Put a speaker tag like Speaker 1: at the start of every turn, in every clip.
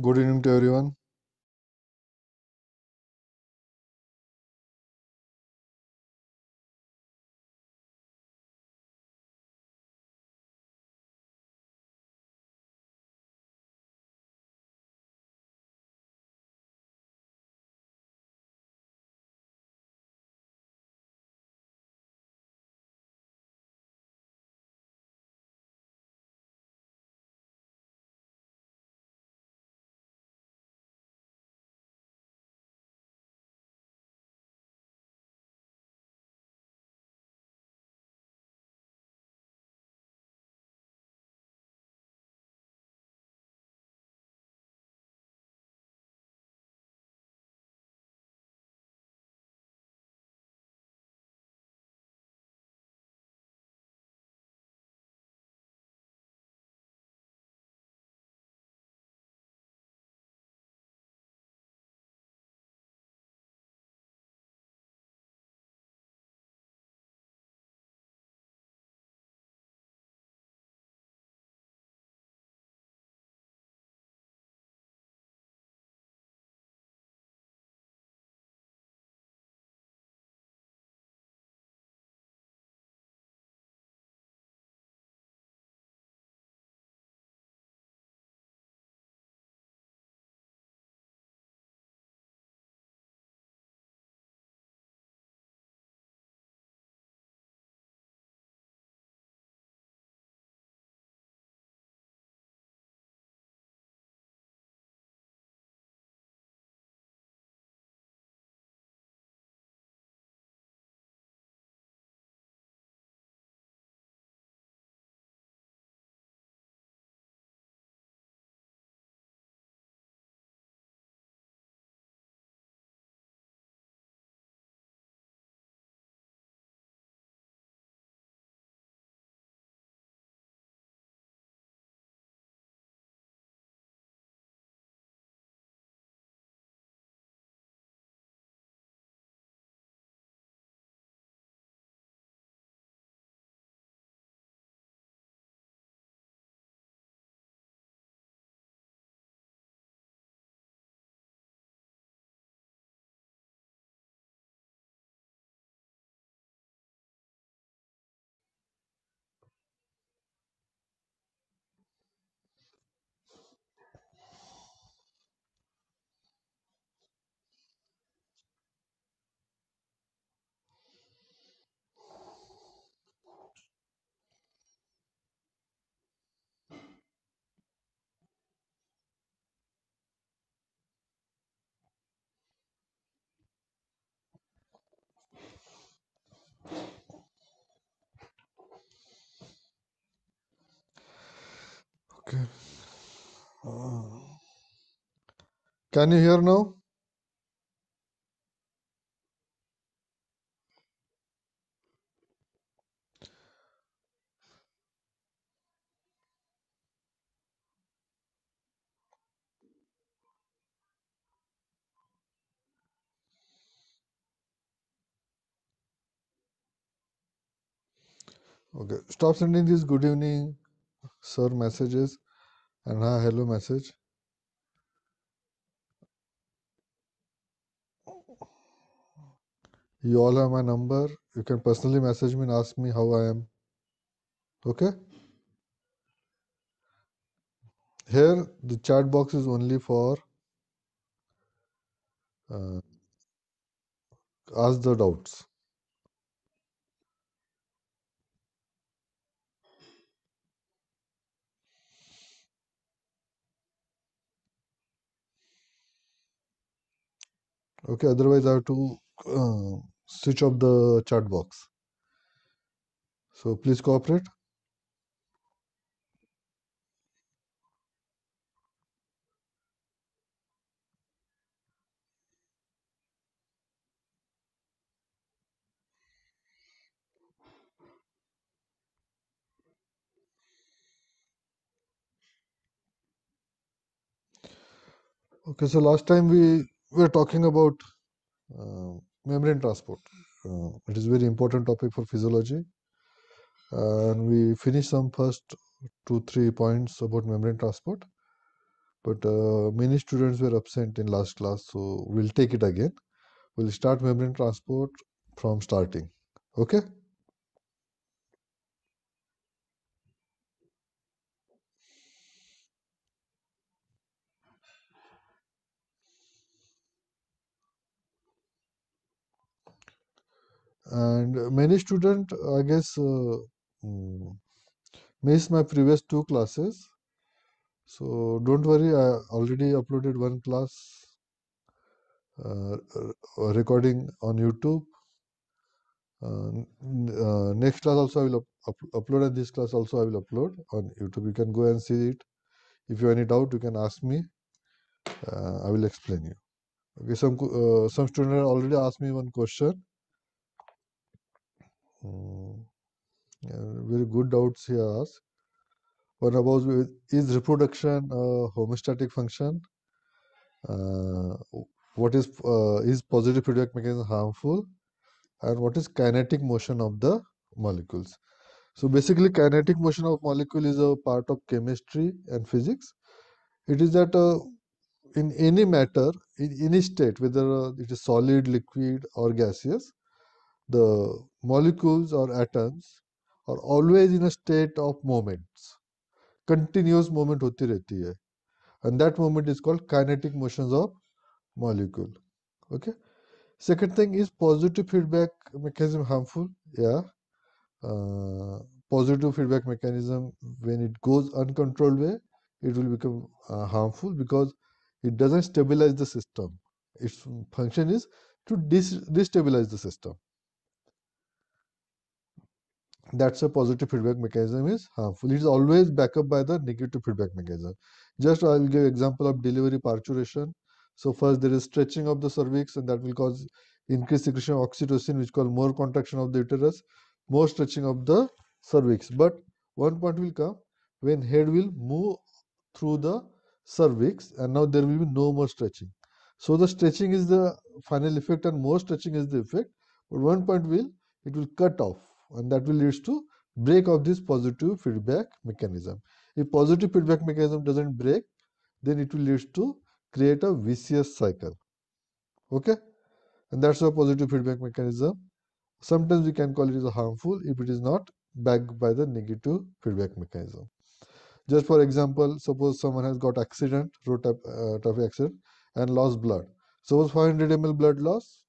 Speaker 1: good evening to everyone
Speaker 2: Can you hear now? Okay, stop sending these good evening, sir messages and a hello message. You all have my number. You can personally message me and ask me how I am. Okay? Here, the chat box is only for uh, ask the doubts. okay otherwise i have to uh, switch off the chat box. So please cooperate. Okay, so last time we were talking about uh, membrane transport. Uh, it is very important topic for physiology. and we finish some first two, three points about membrane transport. But uh, many students were absent in last class, so we'll take it again. We'll start membrane transport from starting. Okay? and many students, uh, I guess uh, mm, missed my previous two classes. So don't worry, I already uploaded one class uh, uh recording on YouTube. Uh, next class also I will up, up, upload and this class also I will upload on YouTube. You can go and see it. If you have any doubt, you can ask me. Uh, I will explain you. Okay, some some student already asked me one question Hmm. very good doubts he asks. One about is reproduction a homeostatic function? Uh, what is uh, is positive feedback mechanism harmful? And what is kinetic motion of the molecules? So basically, kinetic motion of molecule is a part of chemistry and physics. It is that uh, in any matter, in any state, whether uh, it is solid, liquid, or gaseous, the molecules or atoms are always in a state of moments continuous movement होती रहती है and that movement is called kinetic motions of molecule okay second thing is positive feedback mechanism harmful yeah uh, positive feedback mechanism when it goes uncontrolled way it will become uh, harmful because it doesn't stabilize the system its function is to destabilize the system that's a positive feedback mechanism is harmful. It is always backed up by the negative feedback mechanism. Just I'll give example of delivery parturition. So first there is stretching of the cervix and that will cause increased secretion of oxytocin which cause more contraction of the uterus, more stretching of the cervix. But one point will come when head will move through the cervix and now there will be no more stretching. So the stretching is the final effect and more stretching is the effect. But one point will, it will cut off and that will leads to break of this positive feedback mechanism. If positive feedback mechanism doesn't break, then it will leads to create a vicious cycle. Okay, and that's a positive feedback mechanism. Sometimes we can call it as harmful if it is not backed by the negative feedback mechanism. Just for example, suppose someone has got accident, road uh, traffic accident, and lost blood. Suppose 500 ml blood loss,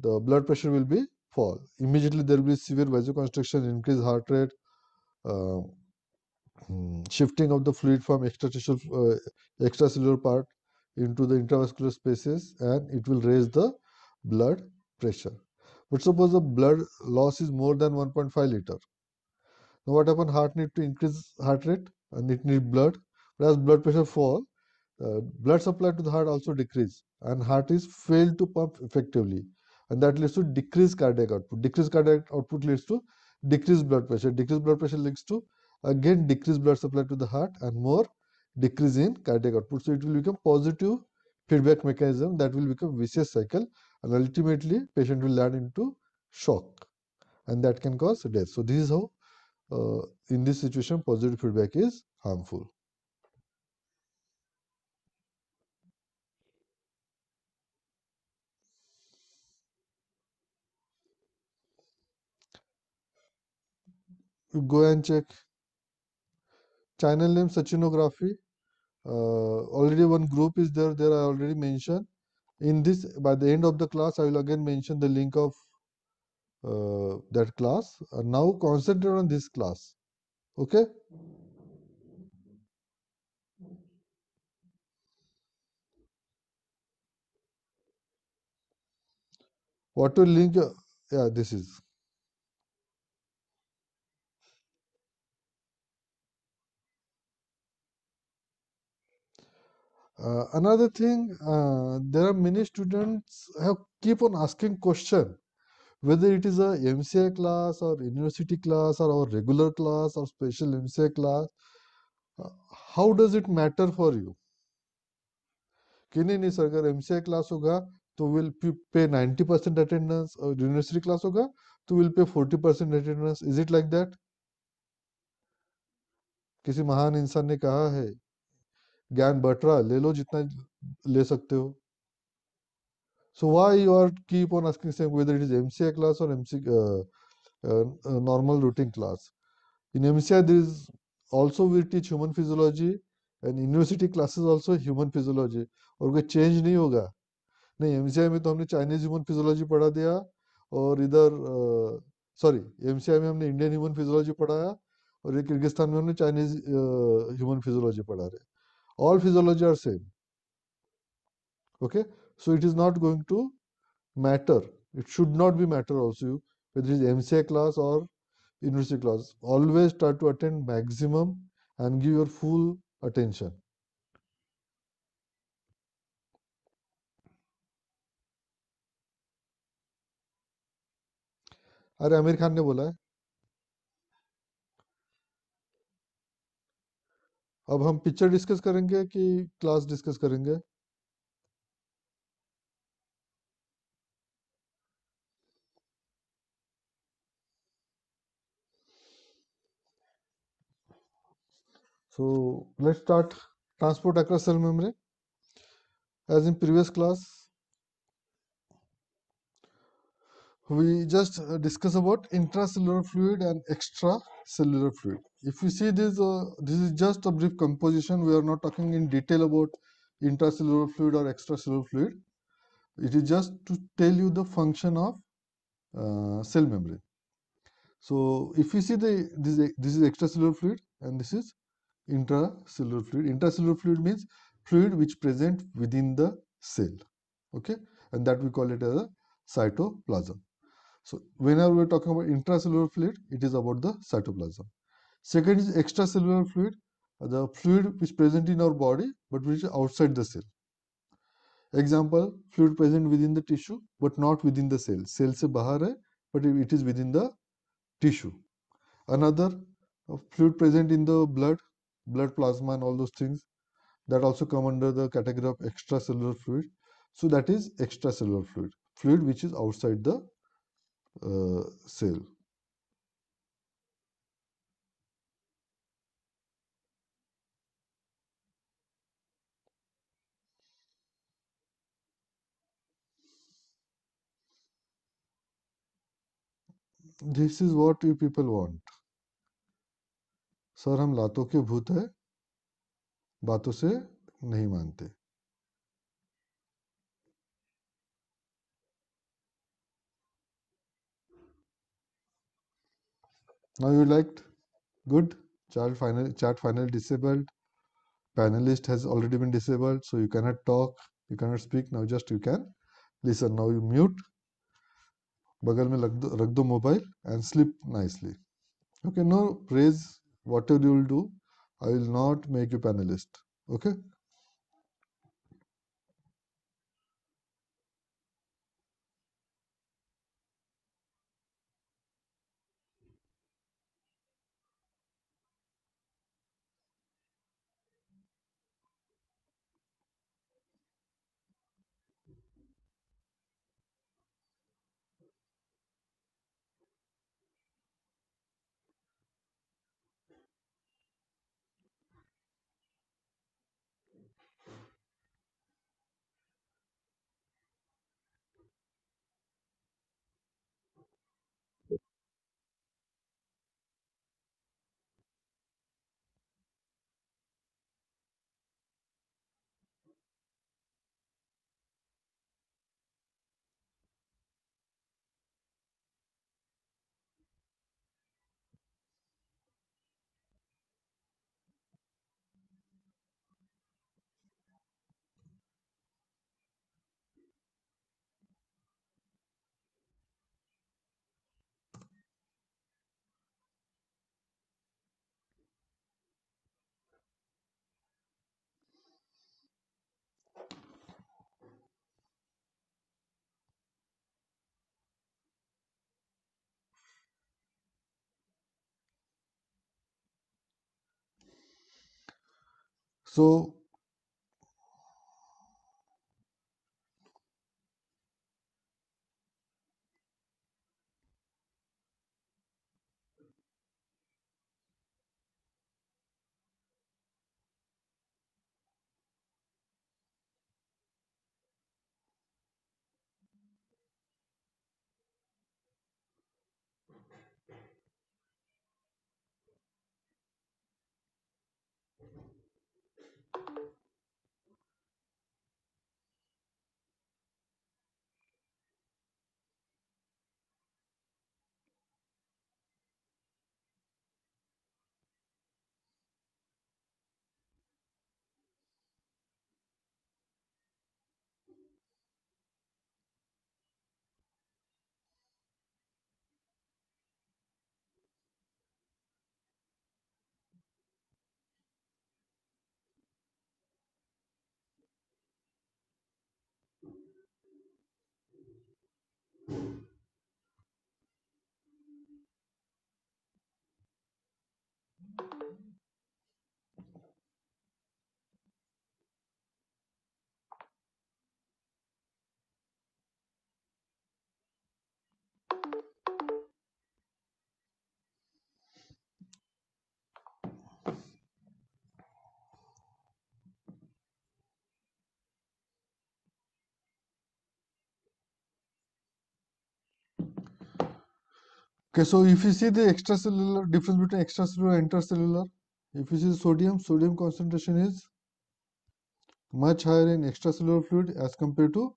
Speaker 2: the blood pressure will be fall. Immediately there will be severe vasoconstriction, increased heart rate, uh, hmm, shifting of the fluid from extracellular, uh, extracellular part into the intravascular spaces and it will raise the blood pressure. But suppose the blood loss is more than 1.5 liter. Now what happened? Heart need to increase heart rate and it need blood. But as blood pressure fall, uh, blood supply to the heart also decrease and heart is failed to pump effectively and that leads to decreased cardiac output. Decreased cardiac output leads to decreased blood pressure. Decreased blood pressure leads to again decreased blood supply to the heart and more decrease in cardiac output. So it will become positive feedback mechanism that will become vicious cycle and ultimately patient will land into shock and that can cause death. So this is how uh, in this situation positive feedback is harmful. go and check channel name sachinography uh, already one group is there there i already mentioned in this by the end of the class i will again mention the link of uh, that class now concentrate on this class okay what to link uh, yeah this is Uh, another thing, uh, there are many students have keep on asking question whether it is a MCA class or university class or our regular class or special MCA class. Uh, how does it matter for you? कि नहीं नहीं mca class hoga to will pay 90 attendance or university class hoga to will pay 40 attendance is it like that that किसी महान इंसान ने कहा है ज्ञान बट रहा ले लो जितना ले सकते हो so why you are keep on asking same whether it is M class और M normal routine class in M C is also we teach human physiology and university classes also human physiology और कोई change नहीं होगा नहीं M में तो हमने Chinese human physiology पढ़ा दिया और इधर सॉरी एम सी में हमने इंडियन ह्यूमन फिजियोलॉजी पढ़ाया और ये किर्गिस्तान में हमने चाइनीज ह्यूमन फिजियोलॉजी पढ़ा रहे all physiology are same okay so it is not going to matter it should not be matter also whether it is mca class or university class always try to attend maximum and give your full attention अरे आमिर खान ने बोला है अब हम picture discuss करेंगे कि class discuss करेंगे so let start transport across cell membrane as in previous class we just discuss about intra cellular fluid and extra cellular fluid If you see this, uh, this is just a brief composition. We are not talking in detail about intracellular fluid or extracellular fluid. It is just to tell you the function of uh, cell membrane. So if you see the this this is extracellular fluid and this is intracellular fluid. Intracellular fluid means fluid which present within the cell. Okay, and that we call it as a cytoplasm. So whenever we're talking about intracellular fluid, it is about the cytoplasm. Second is extracellular fluid, uh, the fluid which present in our body but which is outside the cell. Example, fluid present within the tissue but not within the cell. Cell se bahar hai, but it is within the tissue. Another uh, fluid present in the blood, blood plasma and all those things that also come under the category of extracellular fluid. So that is extracellular fluid, fluid which is outside the uh, cell. This is what you people want sir हम लातों के भूत है बातों से नहीं मानते now you like good chat final chat final disabled panelist has already been disabled so you can not talk you can not speak now just you can listen now you mute बगल में रख दो रख दो mobile and sleep okay no praise whatever you will do i will not make you panelist okay so Thank you. Okay, so if you see the extracellular difference between extracellular and intracellular, if you see sodium, sodium concentration is much higher in extracellular fluid as compared to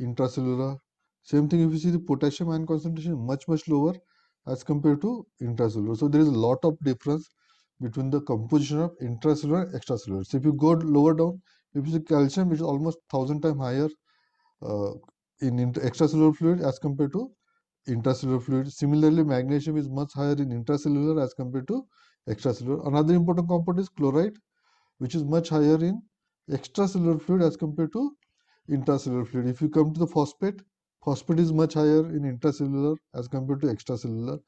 Speaker 2: intracellular. Same thing if you see the potassium ion concentration much much lower as compared to intracellular. So there is a lot of difference between the composition of intracellular and extracellular. So if you go lower down, if you see calcium, it is almost thousand times higher uh, in extracellular fluid as compared to intracellular fluid. Similarly, magnesium is much higher in intracellular as compared to extracellular. Another important component is chloride, which is much higher in extracellular fluid as compared to intracellular fluid. If you come to the phosphate, phosphate is much higher in intracellular as compared to extracellular.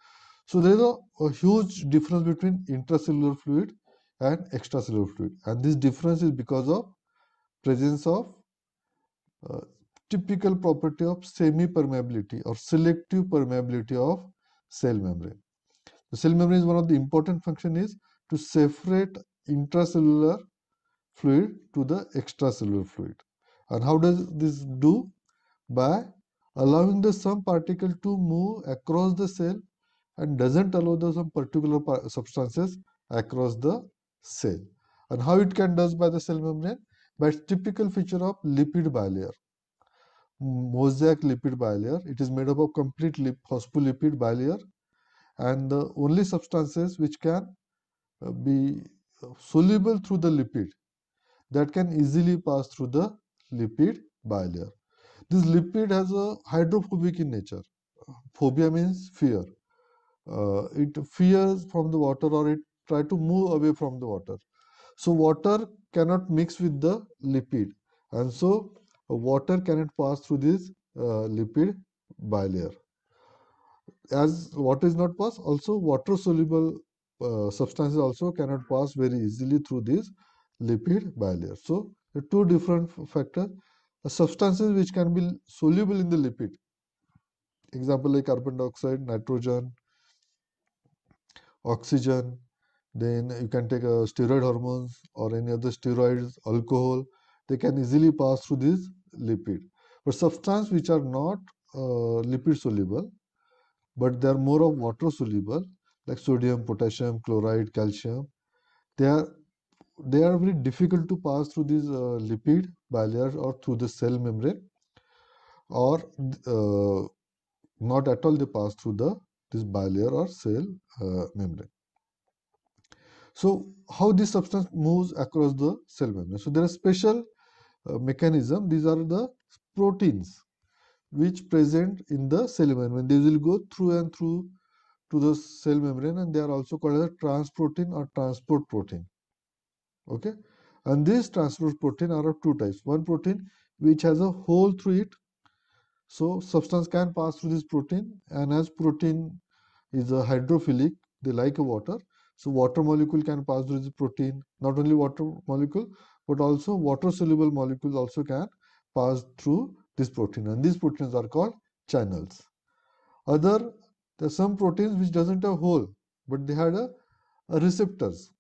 Speaker 2: So there is a, a huge difference between intracellular fluid and extracellular fluid. And this difference is because of presence of uh, typical property of semi-permeability or selective permeability of cell membrane. The cell membrane is one of the important function is to separate intracellular fluid to the extracellular fluid. And how does this do? By allowing the some particle to move across the cell and doesn't allow the some particular substances across the cell. And how it can does by the cell membrane? By typical feature of lipid bilayer mosaic lipid bilayer. It is made up of complete lip, phospholipid bilayer and the only substances which can uh, be uh, soluble through the lipid that can easily pass through the lipid bilayer. This lipid has a hydrophobic in nature. Phobia means fear. Uh, it fears from the water or it try to move away from the water. So water cannot mix with the lipid and so water cannot pass through this uh, lipid bilayer as water is not passed also water soluble uh, substances also cannot pass very easily through this lipid bilayer so two different factors substances which can be soluble in the lipid example like carbon dioxide nitrogen oxygen then you can take uh, steroid hormones or any other steroids alcohol they can easily pass through this lipid. But substances which are not uh, lipid soluble, but they are more of water soluble, like sodium, potassium, chloride, calcium, they are they are very difficult to pass through these uh, lipid bilayers or through the cell membrane, or uh, not at all they pass through the this bilayer or cell uh, membrane. So how this substance moves across the cell membrane. So there are special uh, mechanism, these are the proteins which present in the cell membrane. They will go through and through to the cell membrane and they are also called as transprotein or transport protein. Okay. And these transport protein are of two types. One protein which has a hole through it. So substance can pass through this protein and as protein is a hydrophilic, they like water. So water molecule can pass through this protein, not only water molecule, but also water soluble molecules also can pass through this protein and these proteins are called channels. Other there are some proteins which doesn't have hole but they had a, a receptors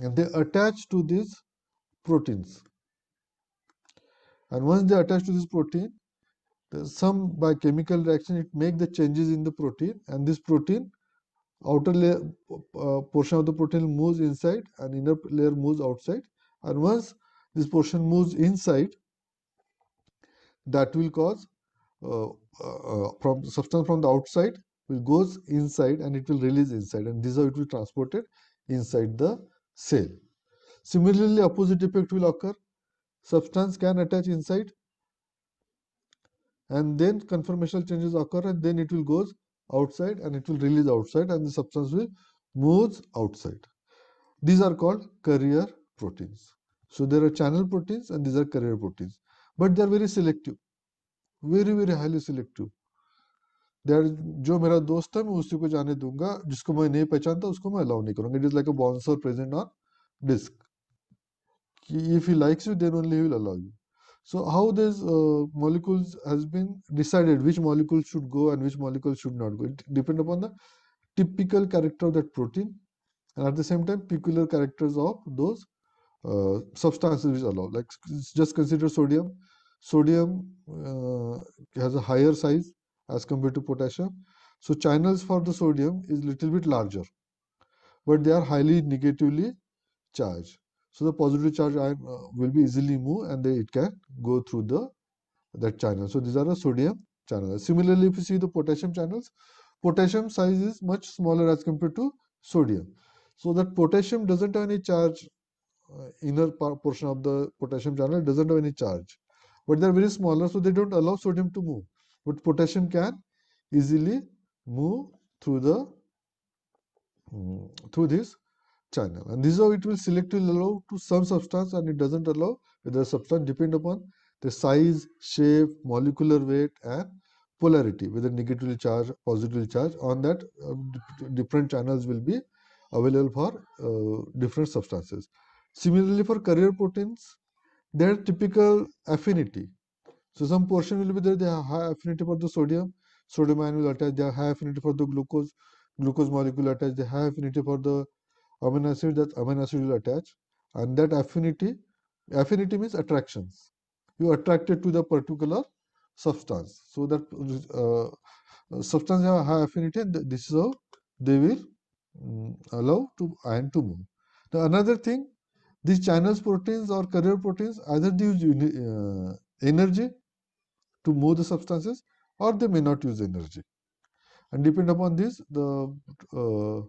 Speaker 2: and they attach to these proteins and once they attach to this protein some by chemical reaction it make the changes in the protein and this protein outer layer uh, portion of the protein moves inside and inner layer moves outside and once this portion moves inside that will cause uh, uh, uh, from substance from the outside will goes inside and it will release inside and this how it will transport inside the cell. Similarly opposite effect will occur substance can attach inside and then conformational changes occur and then it will goes outside and it will release outside and the substance will moves outside. These are called carrier proteins. So there are channel proteins and these are carrier proteins, but they are very selective, very very highly selective. There जो मेरा दोस्त है मैं उसी को जाने दूंगा जिसको मैं नहीं पहचानता उसको मैं अलाउ नहीं करूंगा it is like a bouncer present on disk if he likes you then only he will allow you so how these uh, molecules has been decided which molecule should go and which molecule should not go it depend upon the typical character of that protein and at the same time peculiar characters of those uh, substances which allow. Like just consider sodium. Sodium uh, has a higher size as compared to potassium. So channels for the sodium is little bit larger, but they are highly negatively charged. So the positive charge ion uh, will be easily moved and then it can go through the that channel. So these are the sodium channels. Similarly, if you see the potassium channels, potassium size is much smaller as compared to sodium. So that potassium doesn't have any charge uh, inner portion of the potassium channel doesn't have any charge. But they're very smaller, so they don't allow sodium to move. But potassium can easily move through the mm, through this channel. And this is how it will selectively allow to some substance and it doesn't allow whether substance depend upon the size, shape, molecular weight and polarity whether negatively charged, positively charged on that uh, different channels will be available for uh, different substances. Similarly, for carrier proteins, their typical affinity. So some portion will be there, they have high affinity for the sodium, sodium ion will attach, they have high affinity for the glucose, glucose molecule attach, they have affinity for the amino acid, that amino acid will attach. And that affinity, affinity means attractions. You attracted to the particular substance. So that uh, substance have high affinity and this is how they will um, allow to ion to move. Now another thing these channels proteins or carrier proteins either they use uh, energy to move the substances or they may not use energy. And depend upon this, the uh,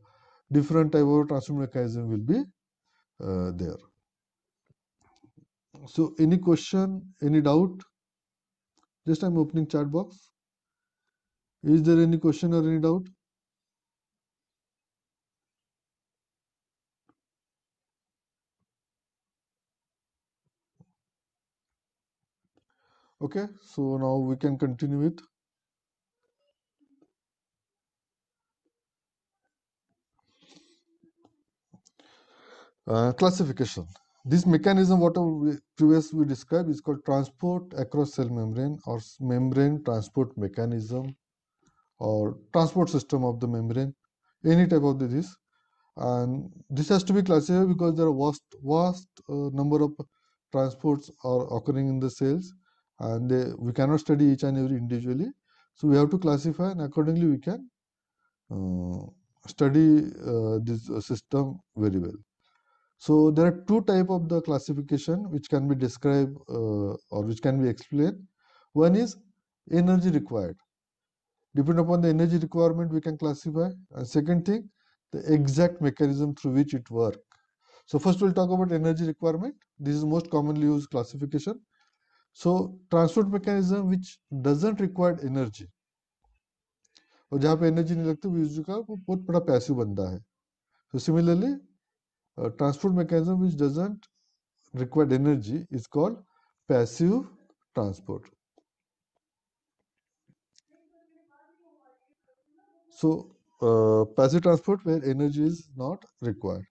Speaker 2: different type of transmission mechanism will be uh, there. So, any question, any doubt? Just I am opening chat box. Is there any question or any doubt? okay so now we can continue with uh, classification this mechanism what we previous we described is called transport across cell membrane or membrane transport mechanism or transport system of the membrane any type of this and this has to be classified because there are vast vast uh, number of transports are occurring in the cells and they, uh, we cannot study each and every individually. So we have to classify and accordingly we can uh, study uh, this uh, system very well. So there are two type of the classification which can be described uh, or which can be explained. One is energy required. Depending upon the energy requirement we can classify. And second thing, the exact mechanism through which it works. So first we'll talk about energy requirement. This is most commonly used classification. So transport mechanism which doesn't require energy और जहाँ पे energy नहीं लगती वीजू का वो बहुत बड़ा passive बनता है so similarly uh, transport mechanism which doesn't require energy is called passive transport so uh, passive transport where energy is not required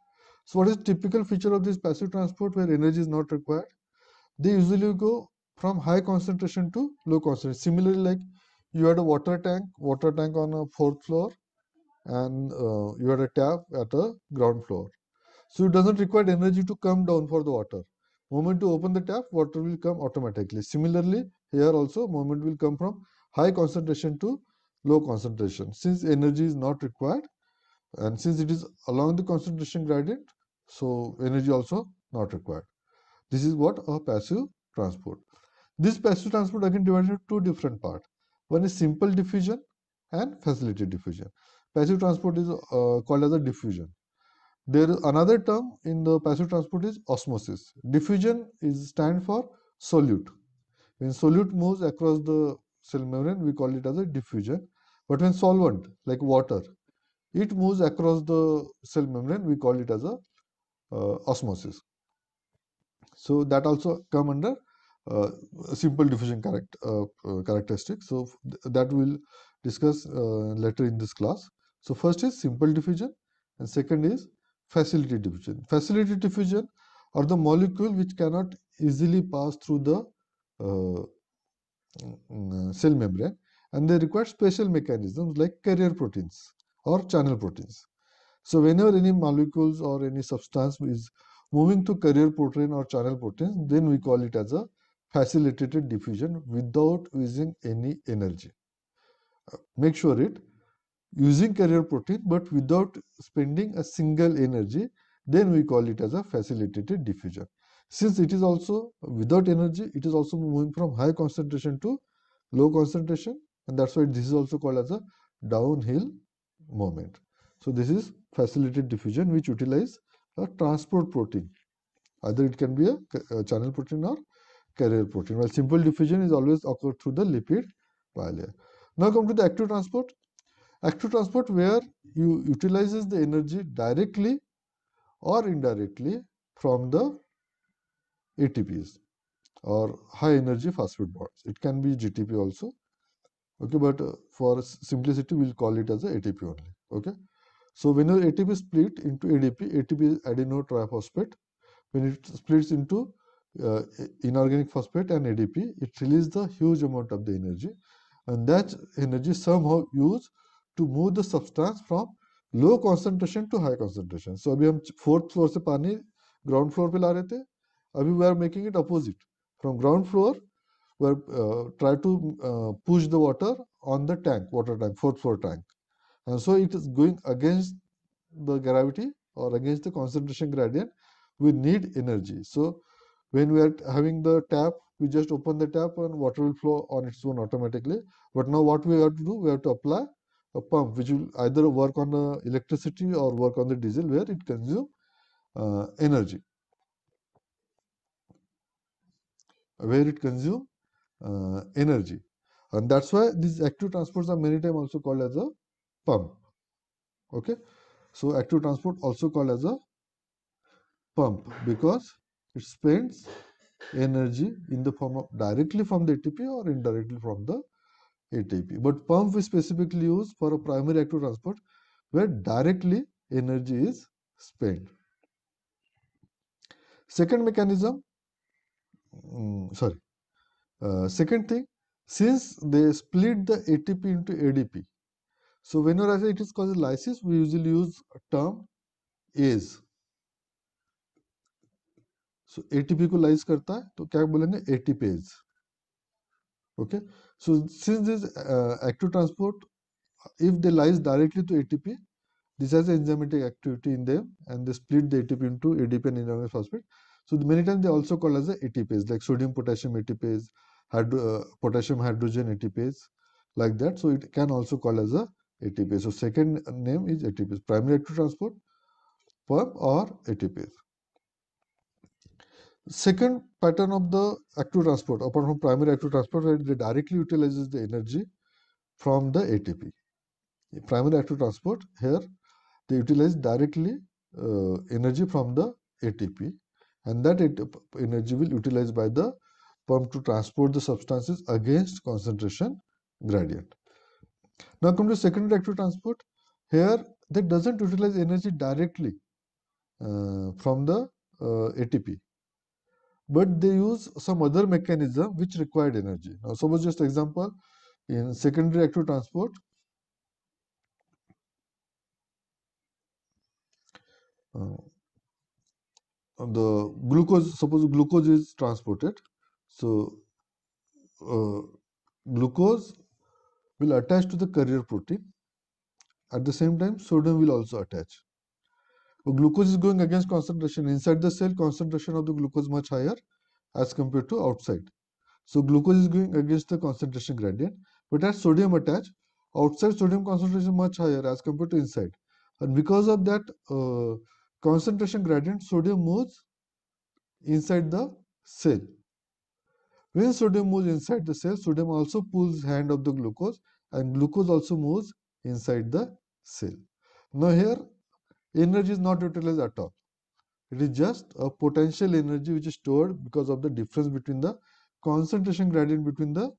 Speaker 2: so what is typical feature of this passive transport where energy is not required they usually go from high concentration to low concentration. Similarly, like you had a water tank, water tank on a fourth floor, and uh, you had a tap at a ground floor. So it doesn't require energy to come down for the water. Moment to open the tap, water will come automatically. Similarly, here also moment will come from high concentration to low concentration. Since energy is not required, and since it is along the concentration gradient, so energy also not required. This is what a passive transport. This passive transport again divided into two different parts. One is simple diffusion and facilitated diffusion. Passive transport is uh, called as a diffusion. There is another term in the passive transport is osmosis. Diffusion is stand for solute. When solute moves across the cell membrane, we call it as a diffusion. But when solvent like water, it moves across the cell membrane, we call it as a uh, osmosis. So that also come under uh, simple diffusion correct, uh, uh, characteristic. So th that we'll discuss later in this class. So first is simple diffusion and second is facility diffusion. Facility diffusion are the molecule which cannot easily pass through the uh, mm, cell membrane and they require special mechanisms like carrier proteins or channel proteins. So whenever any molecules or any substance is moving to carrier protein or channel protein then we call it as a facilitated diffusion without using any energy. Uh, make sure it using carrier protein but without spending a single energy then we call it as a facilitated diffusion. Since it is also without energy it is also moving from high concentration to low concentration and that's why this is also called as a downhill moment. So this is facilitated diffusion which utilize a transport protein either it can be a, channel protein or carrier protein, while simple diffusion is always occurred through the lipid bilayer. Now come to the active transport. Active transport where you utilizes the energy directly or indirectly from the ATPs or high energy phosphate bonds. It can be GTP also. Okay, but uh, for simplicity, we'll call it as ATP only. Okay. So whenever ATP split into ADP, ATP is adenine triphosphate. When it splits into uh, inorganic phosphate and ADP, it releases the huge amount of the energy and that energy somehow used to move the substance from low concentration to high concentration. So, we have fourth floor se ground floor pe we are making it opposite. From ground floor, we are uh, try to uh, push the water on the tank, water tank, fourth floor tank. And so, it is going against the gravity or against the concentration gradient. We need energy. So, when we are having the tap we just open the tap and water will flow on its own automatically but now what we have to do we have to apply a pump which will either work on the electricity or work on the diesel where it consumes uh, energy where it consumes uh, energy and that's why these active transports are many times also called as a pump okay so active transport also called as a pump because it spends energy in the form of directly from the ATP or indirectly from the ATP. But pump is specifically used for a primary active transport where directly energy is spent. Second mechanism, um, sorry, uh, second thing, since they split the ATP into ADP, so whenever it is called lysis, we usually use a term is so ATP को lyse करता है तो क्या बोलेंगे ATPase okay so since this active transport if they lyse directly to ATP this has enzymatic activity in them and they split the ATP into ADP and ADP phosphate so many time they also called as ATPase like sodium potassium ATPase potassium hydrogen ATPase like that so it can also called as a so second name is ATPase primary active transport pump और ATPase Second pattern of the active transport, apart from primary active transport, where it directly utilizes the energy from the ATP. The primary active transport here they utilize directly uh, energy from the ATP, and that energy will utilized by the pump to transport the substances against concentration gradient. Now come to secondary active transport. Here that doesn't utilize energy directly uh, from the uh, ATP but they use some other mechanism which required energy. Now, suppose just example in secondary active transport, uh, the glucose, suppose glucose is transported. So, uh, glucose will attach to the carrier protein. At the same time, sodium will also attach glucose is going against concentration. Inside the cell, concentration of the glucose much higher as compared to outside. So glucose is going against the concentration gradient. But as sodium attached, outside sodium concentration much higher as compared to inside. And because of that uh, concentration gradient, sodium moves inside the cell. When sodium moves inside the cell, sodium also pulls hand of the glucose and glucose also moves inside the cell. Now here energy is not utilized at all. It is just a potential energy which is stored because of the difference between the concentration gradient between the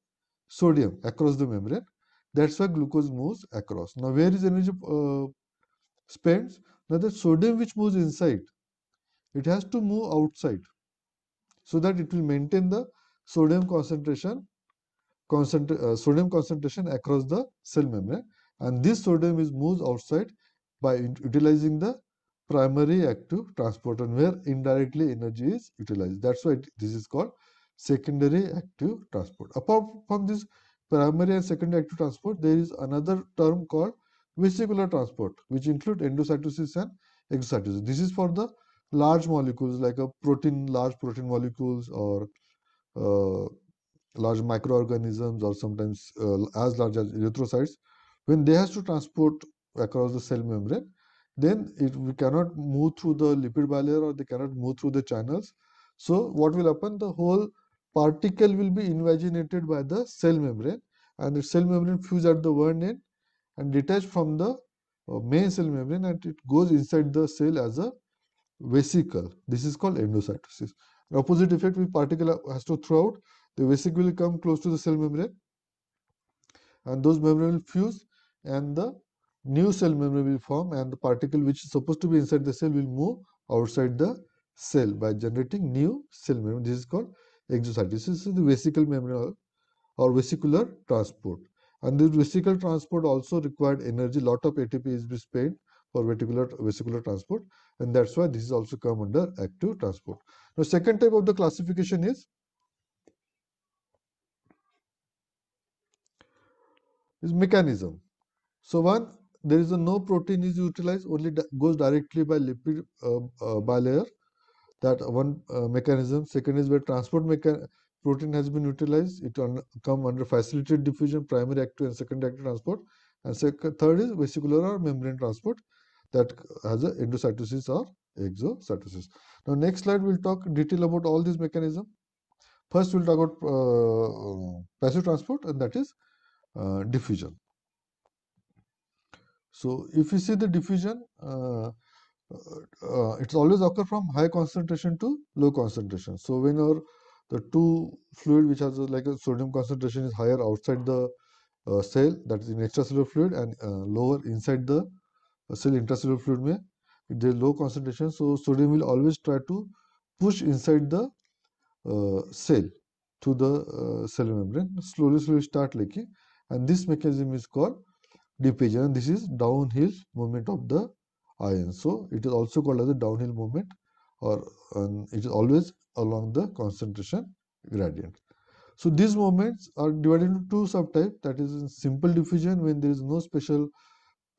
Speaker 2: sodium across the membrane. That's why glucose moves across. Now, where is energy uh, spent? Now, the sodium which moves inside, it has to move outside so that it will maintain the sodium concentration, concentra uh, sodium concentration across the cell membrane. And this sodium is moves outside by utilizing the primary active and where indirectly energy is utilized. That's why it, this is called secondary active transport. Apart from this primary and secondary active transport, there is another term called vesicular transport which include endocytosis and exocytosis. This is for the large molecules like a protein, large protein molecules or uh, large microorganisms or sometimes uh, as large as erythrocytes. When they has to transport across the cell membrane, then it we cannot move through the lipid bilayer or they cannot move through the channels. So what will happen? The whole particle will be invaginated by the cell membrane and the cell membrane fuse at the one end and detach from the uh, main cell membrane and it goes inside the cell as a vesicle. This is called endocytosis. The opposite effect with particle has to throw out. The vesicle will come close to the cell membrane and those membrane will fuse and the new cell membrane will form and the particle which is supposed to be inside the cell will move outside the cell by generating new cell membrane. This is called exocytosis. This is the vesicle membrane or vesicular transport. And this vesicular transport also required energy. Lot of ATP is being spent for vesicular, vesicular transport and that's why this is also come under active transport. Now second type of the classification is is mechanism. So one there is a no protein is utilized only goes directly by lipid um, uh, bilayer that one uh, mechanism second is where transport protein has been utilized, it un come under facilitated diffusion, primary active and secondary active transport. And second, third is vesicular or membrane transport that has a endocytosis or exocytosis. Now, next slide we'll talk detail about all these mechanism. First, we'll talk about uh, um, passive transport and that is uh, diffusion. So, if you see the diffusion, uh, uh, it's always occur from high concentration to low concentration. So, whenever the two fluid which has a, like a sodium concentration is higher outside the uh, cell that is in extracellular fluid and uh, lower inside the uh, cell intracellular fluid may there is low concentration. So, sodium will always try to push inside the uh, cell through the cell membrane slowly slowly start leaking and this mechanism is called Diffusion. this is downhill movement of the ion. So, it is also called as a downhill movement or it is always along the concentration gradient. So, these movements are divided into two subtypes that is in simple diffusion when there is no special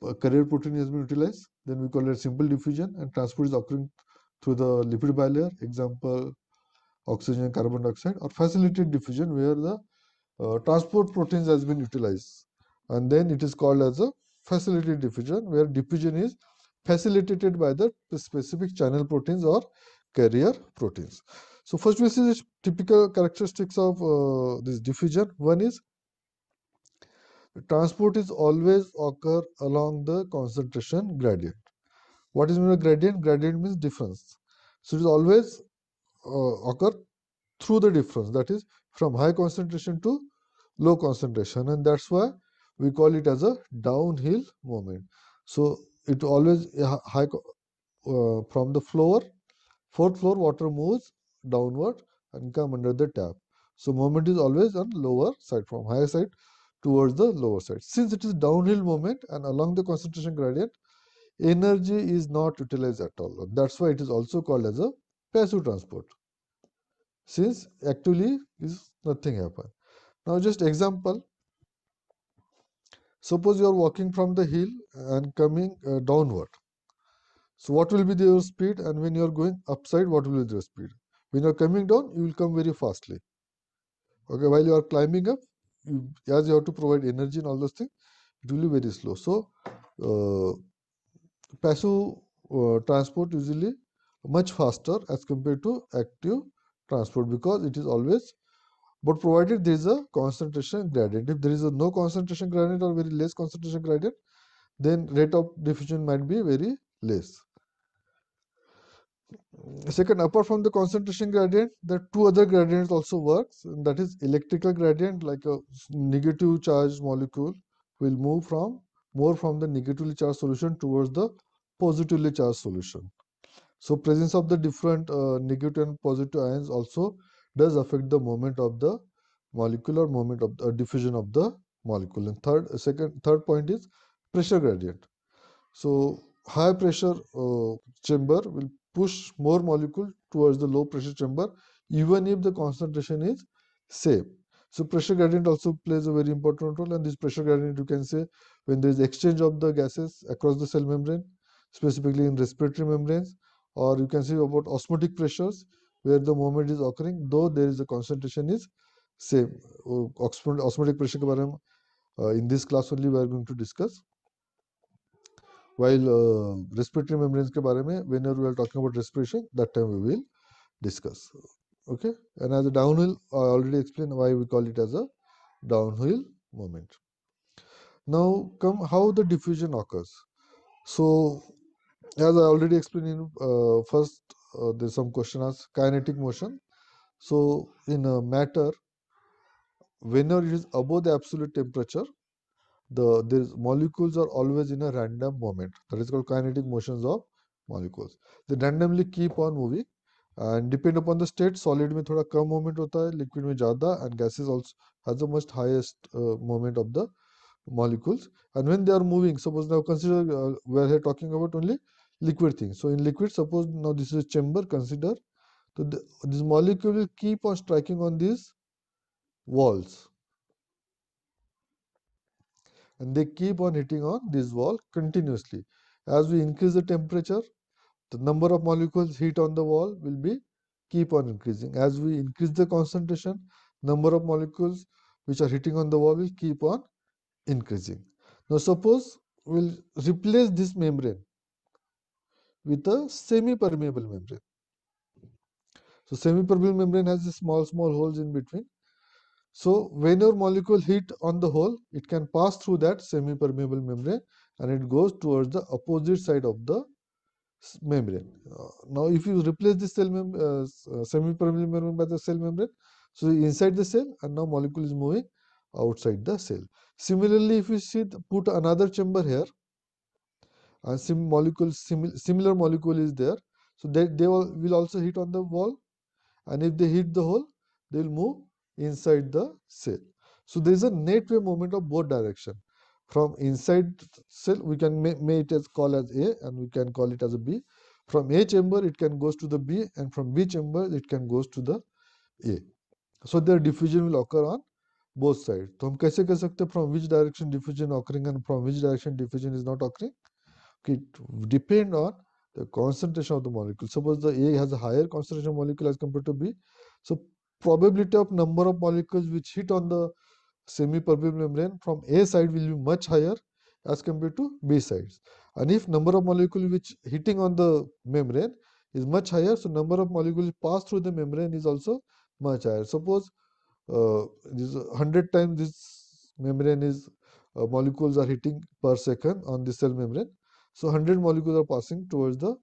Speaker 2: uh, carrier protein has been utilized then we call it simple diffusion and transport is occurring through the lipid bilayer example oxygen carbon dioxide or facilitated diffusion where the uh, transport proteins has been utilized and then it is called as a facility diffusion where diffusion is facilitated by the specific channel proteins or carrier proteins. So first we see the typical characteristics of uh, this diffusion. One is transport is always occur along the concentration gradient. What is mean by gradient? Gradient means difference. So it is always uh, occur through the difference that is from high concentration to low concentration and that's why we call it as a downhill moment. So it always eh, high uh, from the floor, fourth floor water moves downward and come under the tap. So moment is always on lower side from higher side towards the lower side. Since it is downhill moment and along the concentration gradient, energy is not utilized at all. That's why it is also called as a passive transport. Since actually is nothing happen. Now just example, Suppose you are walking from the hill and coming uh, downward. So what will be your speed and when you are going upside what will be your speed? When you are coming down you will come very fastly. Okay, while you are climbing up you, as you have to provide energy and all those things it will be very slow. So uh, passive uh, transport usually much faster as compared to active transport because it is always but provided there is a concentration gradient if there is a no concentration gradient or very less concentration gradient then rate of diffusion might be very less second apart from the concentration gradient there two other gradients also works that is electrical gradient like a negative charge molecule will move from more from the negatively charged solution towards the positively charged solution so presence of the different uh, negative and positive ions also does affect the moment of the molecular moment of the uh, diffusion of the molecule and third uh, second third point is pressure gradient so high pressure uh, chamber will push more molecule towards the low pressure chamber even if the concentration is same so pressure gradient also plays a very important role and this pressure gradient you can say when there is exchange of the gases across the cell membrane specifically in respiratory membranes or you can say about osmotic pressures where the movement is occurring though there is a concentration is same osmotic pressure uh, in this class only we are going to discuss while uh, respiratory membranes ke bare mein whenever we are talking about respiration that time we will discuss okay and as a downhill i already explained why we call it as a downhill moment now come how the diffusion occurs so as i already explained in uh, first uh, there's some question as kinetic motion. So in a matter, whenever it is above the absolute temperature, the these molecules are always in a random moment. That is called kinetic motions of molecules. They randomly keep on moving and depend upon the state, solid में थोड़ा कम moment होता है, liquid में and gases also has the most highest uh, moment of the molecules. And when they are moving, suppose now consider uh, we are talking about only liquid thing. So in liquid, suppose now this is a chamber, consider. So the, this molecule will keep on striking on these walls. And they keep on hitting on this wall continuously. As we increase the temperature, the number of molecules hit on the wall will be keep on increasing. As we increase the concentration, number of molecules which are hitting on the wall will keep on increasing. Now suppose we'll replace this membrane with a semi-permeable membrane. So semi-permeable membrane has small small holes in between. So when your molecule hit on the hole, it can pass through that semi-permeable membrane and it goes towards the opposite side of the membrane. Uh, now if you replace this cell mem uh, uh, semi-permeable membrane by the cell membrane, so inside the cell and now molecule is moving outside the cell. Similarly, if you see put another chamber here, uh, sim molecule similar molecule is there so that they will, will also hit on the wall and if they hit the hole they will move inside the cell so there is a net wave movement of both direction from inside cell we can make it as call as a and we can call it as a b from a chamber it can goes to the b and from b chamber it can goes to the a so their diffusion will occur on both sides So हम कैसे कह सकते हैं from which direction diffusion occurring and from which it depend on the concentration of the molecule. Suppose the A has a higher concentration of molecule as compared to B. So probability of number of molecules which hit on the semi-permeable membrane from A side will be much higher as compared to B sides. And if number of molecule which hitting on the membrane is much higher, so number of molecules pass through the membrane is also much higher. Suppose uh, this 100 times this membrane is uh, molecules are hitting per second on the cell membrane. So 100 molecules are passing towards the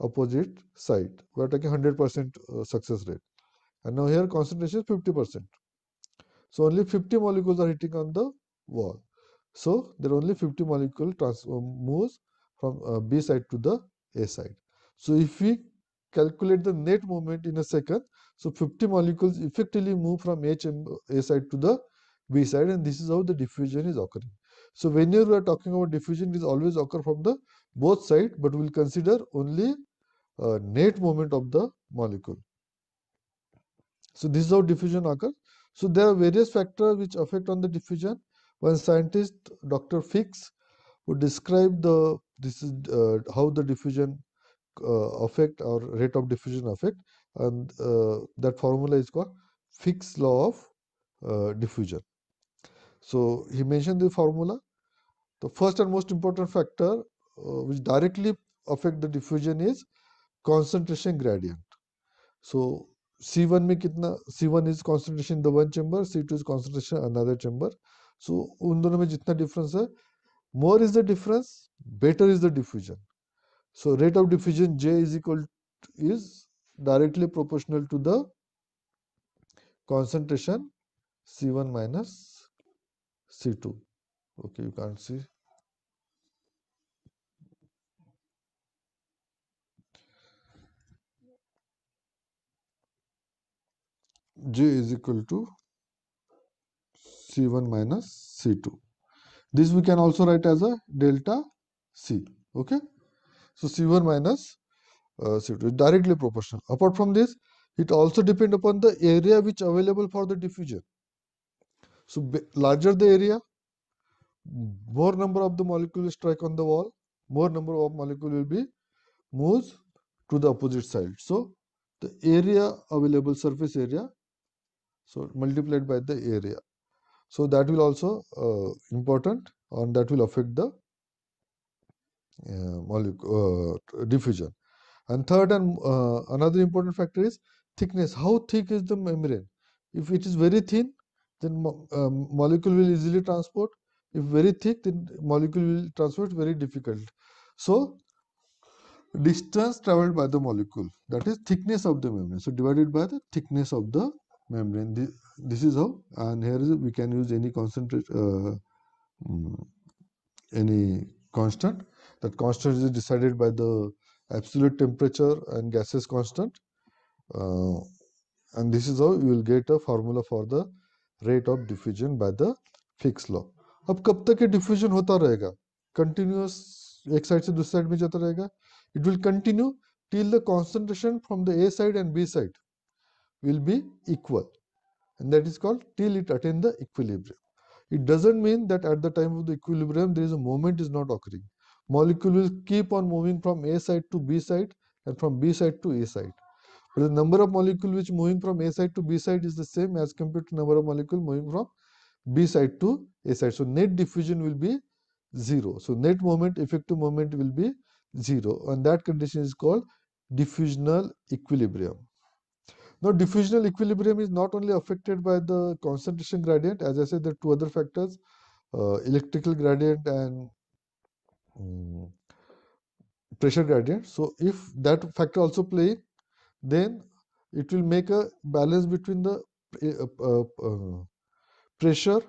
Speaker 2: opposite side. We are taking 100% uh, success rate. And now here concentration is 50%. So only 50 molecules are hitting on the wall. So there are only 50 molecule trans uh, moves from uh, B side to the A side. So if we calculate the net movement in a second, so 50 molecules effectively move from A side to the B side and this is how the diffusion is occurring. So whenever we are talking about diffusion, it is always occur from the both side, but we will consider only uh, net moment of the molecule. So this is how diffusion occurs. So there are various factors which affect on the diffusion. One scientist, Dr. Fix, who described the this is uh, how the diffusion uh, affect or rate of diffusion affect, and uh, that formula is called Fix law of uh, diffusion. So he mentioned the formula. The first and most important factor uh, which directly affect the diffusion is concentration gradient. So C1 में कितना C1 is concentration in the one chamber, C2 is concentration in another chamber. So उन दोनों में जितना difference है, more is the difference, better is the diffusion. So rate of diffusion J is equal to, is directly proportional to the concentration C1 minus C2 okay you can't see J is equal to C1 minus C2 this we can also write as a delta C okay so C1 minus uh, C2 directly proportional apart from this it also depend upon the area which available for the diffusion so larger the area, more number of the molecules strike on the wall, more number of molecule will be moves to the opposite side. So the area available surface area, so multiplied by the area. So that will also uh, important and that will affect the uh, molecule uh, diffusion. And third and uh, another important factor is thickness. How thick is the membrane? If it is very thin, then um, molecule will easily transport. If very thick, then molecule will transport very difficult. So distance traveled by the molecule that is thickness of the membrane. So divided by the thickness of the membrane. This, this is how and here is, we can use any concentration, uh, mm, any constant. That constant is decided by the absolute temperature and gases constant. Uh, and this is how you will get a formula for the rate of diffusion by the Fick's law अब कब तक ये diffusion होता रहेगा continuous एक side से दूसरी side में जाता रहेगा it will continue till the concentration from the A side and B side will be equal and that is called till it attain the equilibrium it doesn't mean that at the time of the equilibrium there is a movement is not occurring molecule will keep on moving from A side to B side and from B side to A side But the number of molecule which moving from A side to B side is the same as compared to number of molecule moving from B side to A side. So net diffusion will be zero. So net moment, effective moment will be zero, and that condition is called diffusional equilibrium. Now, diffusional equilibrium is not only affected by the concentration gradient, as I said, there are two other factors uh, electrical gradient and um, pressure gradient. So, if that factor also play, then it will make a balance between the eh, eh, eh, pressure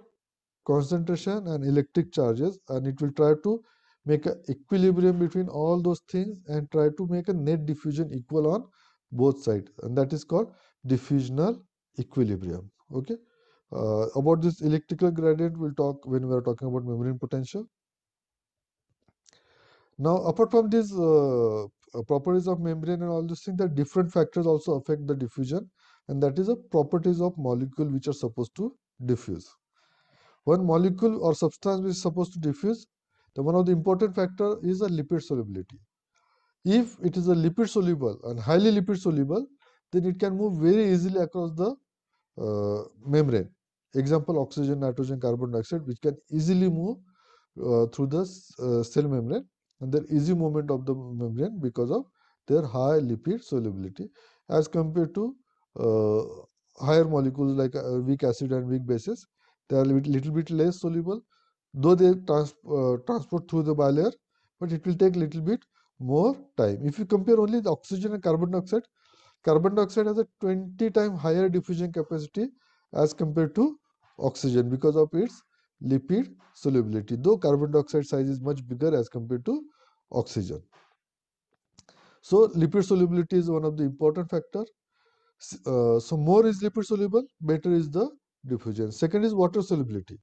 Speaker 2: concentration and electric charges and it will try to make an equilibrium between all those things and try to make a net diffusion equal on both sides and that is called diffusional equilibrium okay uh, about this electrical gradient we'll talk when we are talking about membrane potential now apart from this. uh, uh, properties of membrane and all those things that different factors also affect the diffusion and that is the properties of molecule which are supposed to diffuse. One molecule or substance which is supposed to diffuse, the one of the important factor is the lipid solubility. If it is a lipid soluble and highly lipid soluble, then it can move very easily across the uh, membrane. Example oxygen, nitrogen, carbon dioxide which can easily move uh, through the uh, cell membrane and their easy movement of the membrane because of their high lipid solubility as compared to uh, higher molecules like uh, weak acid and weak bases they are little, little bit less soluble though they trans, uh, transport through the bilayer but it will take little bit more time if you compare only the oxygen and carbon dioxide carbon dioxide has a 20 time higher diffusion capacity as compared to oxygen because of its lipid solubility though carbon dioxide size is much bigger as compared to oxygen. So, lipid solubility is one of the important factor. Uh, so, more is lipid soluble, better is the diffusion. Second is water solubility.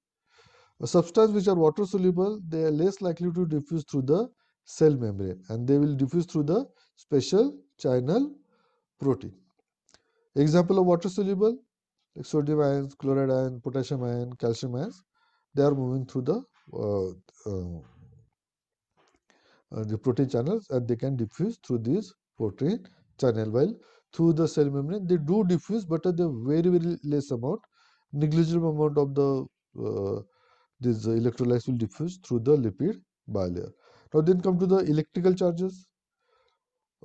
Speaker 2: A substance which are water soluble, they are less likely to diffuse through the cell membrane and they will diffuse through the special channel protein. Example of water soluble like sodium ions, chloride ion, potassium ion, calcium ions they are moving through the uh, uh, uh, the protein channels and they can diffuse through these protein channel while through the cell membrane they do diffuse but at the very very less amount negligible amount of the uh, these electrolytes will diffuse through the lipid bilayer now then come to the electrical charges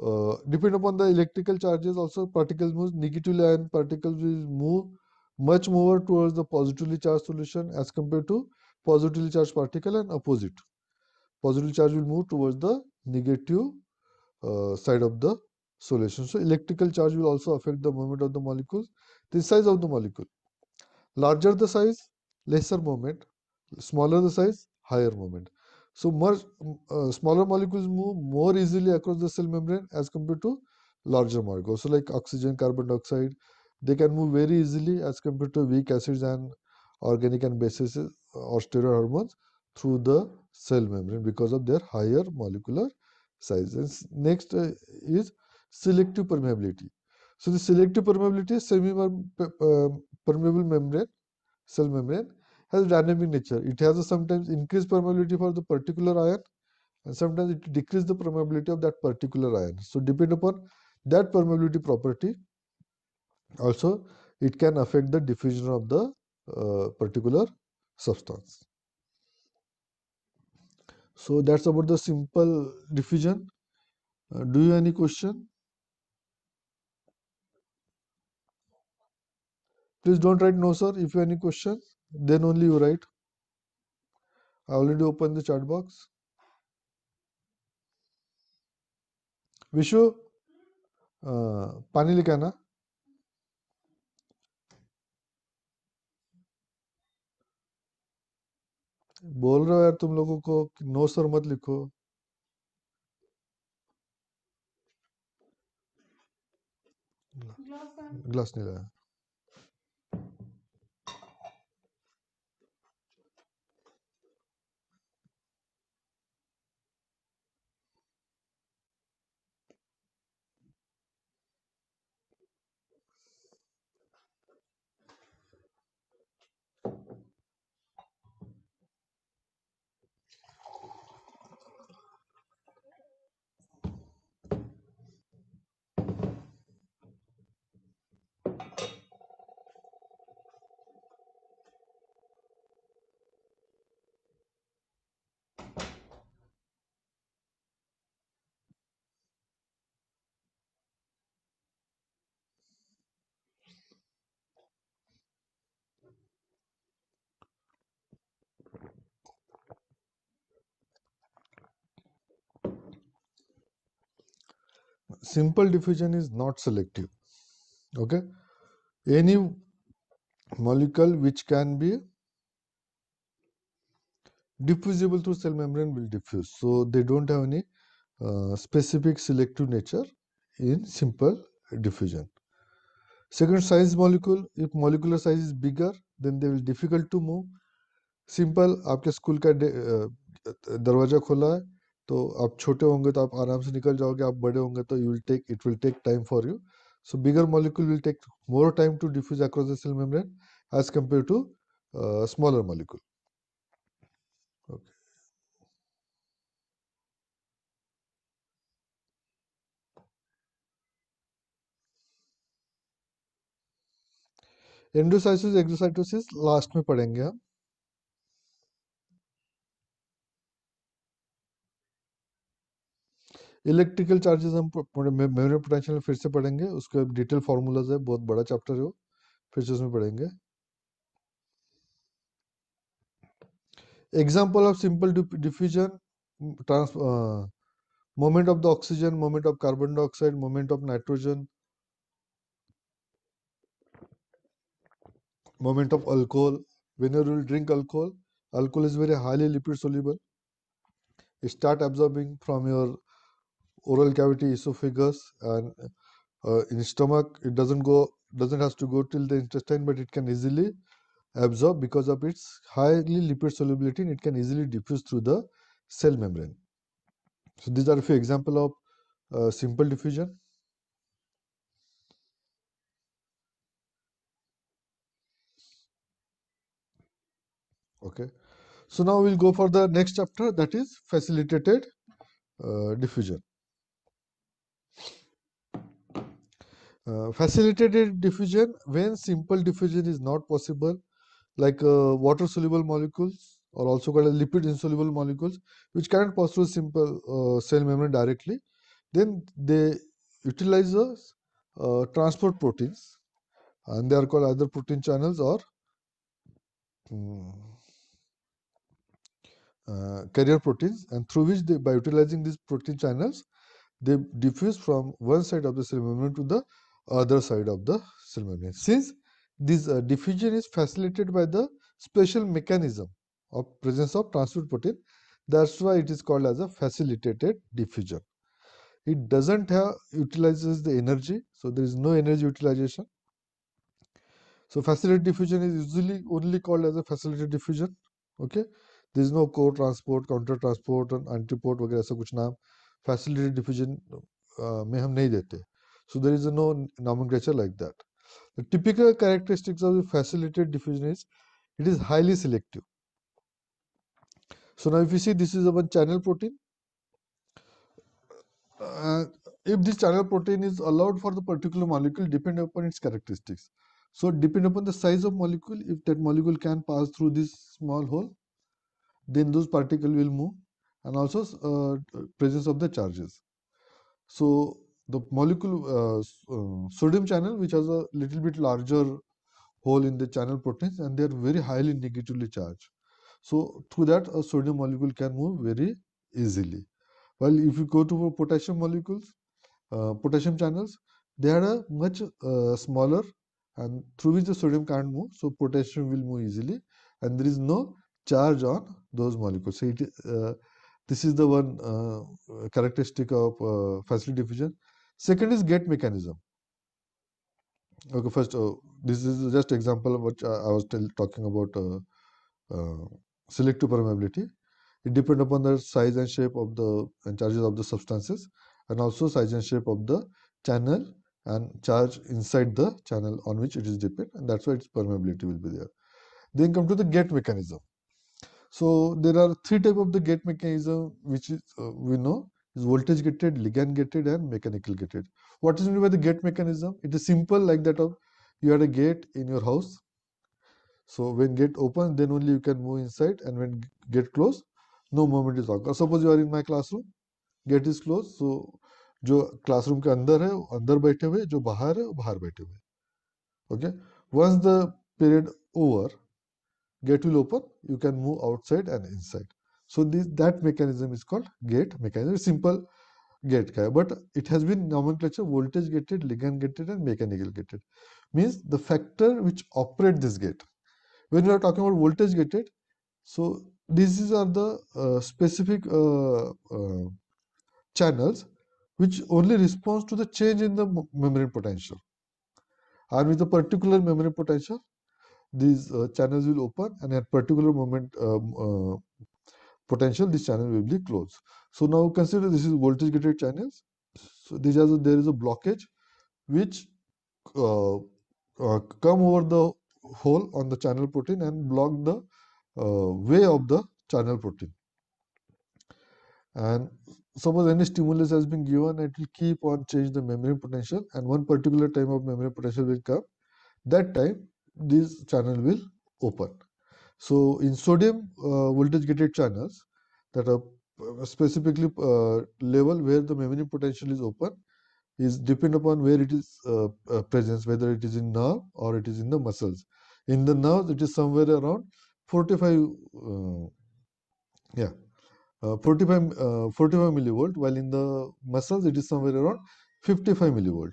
Speaker 2: uh, depend upon the electrical charges also particles move negatively and particles will move much more towards the positively charged solution as compared to positively charged particle and opposite. Positive charge will move towards the negative uh, side of the solution. So electrical charge will also affect the moment of the molecules, the size of the molecule. Larger the size, lesser moment, smaller the size, higher moment. So uh, smaller molecules move more easily across the cell membrane as compared to larger molecules. So like oxygen, carbon dioxide, they can move very easily as compared to weak acids and organic and bases or steroid hormones through the cell membrane because of their higher molecular size. And next uh, is selective permeability. So, the selective permeability semi-permeable um, um, membrane, cell membrane has dynamic nature. It has a sometimes increased permeability for the particular ion and sometimes it decreases the permeability of that particular ion. So, depend upon that permeability property, also it can affect the diffusion of the uh, particular substance so that's about the simple diffusion uh, do you any question please don't write no sir if you have any question then only you write i already opened the chat box Vishu uh, पानी likha na? बोल रहे हो यार तुम लोगों को कि no sir मत लिखो ग्लास नहीं लाया simple diffusion is not selective. Okay, any molecule which can be diffusible through cell membrane will diffuse. So they don't have any uh, specific selective nature in simple diffusion. Second size molecule, if molecular size is bigger, then they will difficult to move. simple aapke school ka दरवाज़ा खोला है तो आप छोटे होंगे तो आप आराम से निकल जाओगे आप बड़े होंगे तो you will take it will take time for you so bigger molecule will take more time to diffuse across the cell membrane as compare to smaller molecule endocytosis exocytosis last में पढ़ेंगे हम इलेक्ट्रिकल चार्जेस हम membrane potential फिर से पढ़ेंगे उसके detail formulas है बहुत बड़ा चैप्टर है वो फिर से उसमें पढ़ेंगे example of simple diffusion trans movement of the oxygen movement of carbon dioxide movement of nitrogen movement of alcohol when you will drink alcohol alcohol is very highly lipid soluble you start absorbing from oral cavity esophagus and uh, in stomach it doesn't go doesn't has to go till the intestine but it can easily absorb because of its highly lipid solubility and it can easily diffuse through the cell membrane so these are a few example of uh, simple diffusion okay so now we'll go for the next chapter that is facilitated uh, diffusion Uh, facilitated diffusion when simple diffusion is not possible like uh, water soluble molecules or also called lipid insoluble molecules which cannot pass through simple uh, cell membrane directly then they utilize the uh, transport proteins and they are called either protein channels or um, carrier proteins and through which they by utilizing these protein channels they diffuse from one side of the cell membrane to the other side of the cell membrane. Since this uh, diffusion is facilitated by the special mechanism of presence of transport protein, that's why it is called as a facilitated diffusion. It doesn't have utilizes the energy, so there is no energy utilization. So facilitated diffusion is usually only called as a facilitated diffusion. Okay, there is no co-transport, counter-transport and antiport वगैरह ऐसा कुछ नाम facilitated diffusion में हम नहीं देते So there is no nomenclature like that. The typical characteristics of the facilitated diffusion is it is highly selective. So now if you see this is a one channel protein. Uh, if this channel protein is allowed for the particular molecule depend upon its characteristics. So depend upon the size of molecule, if that molecule can pass through this small hole, then those particle will move and also uh, presence of the charges. So the molecule uh, uh, sodium channel which has a little bit larger hole in the channel proteins and they are very highly negatively charged. So through that a sodium molecule can move very easily. While if you go to potassium molecules, uh, potassium channels, they are a much uh, smaller and through which the sodium can't move. So potassium will move easily and there is no charge on those molecules. So it, uh, this is the one uh, characteristic of uh, facile diffusion Second is gate mechanism. Okay, first, uh, this is just example which uh, I was still talking about uh, uh, selective permeability. It depends upon the size and shape of the and charges of the substances and also size and shape of the channel and charge inside the channel on which it is depend and that's why its permeability will be there. Then come to the gate mechanism. So there are three type of the gate mechanism which is uh, we know is voltage gated, ligand gated and mechanical gated. What is meant by the gate mechanism? It is simple like that of you had a gate in your house. So when gate open, then only you can move inside and when gate close, no movement is occur. Suppose you are in my classroom gate is closed so जो classroom के अंदर है अंदर बैठे हुए जो बाहर है वो बाहर बैठे हुए okay once the period over gate will open you can move outside and inside So this that mechanism is called gate mechanism. Simple gate guy, but it has been nomenclature voltage gated, ligand gated, and mechanical gated. Means the factor which operate this gate. When we are talking about voltage gated, so these are the uh, specific uh, uh, channels which only responds to the change in the membrane potential. And with a particular membrane potential, these uh, channels will open and at particular moment um, uh, potential this channel will be closed so now consider this is voltage gated channels so this is a, there is a blockage which uh, uh, come over the hole on the channel protein and block the uh, way of the channel protein and suppose any stimulus has been given it will keep on change the membrane potential and one particular time of membrane potential will come that time this channel will open so in sodium uh, voltage gated channels that are uh, specifically uh, level where the membrane potential is open is depend upon where it is presence whether it is in nerve or it is in the muscles. In the nerves it is somewhere around 45 yeah uh, 45, uh, 45 millivolt while in the muscles it is somewhere around 55 millivolt.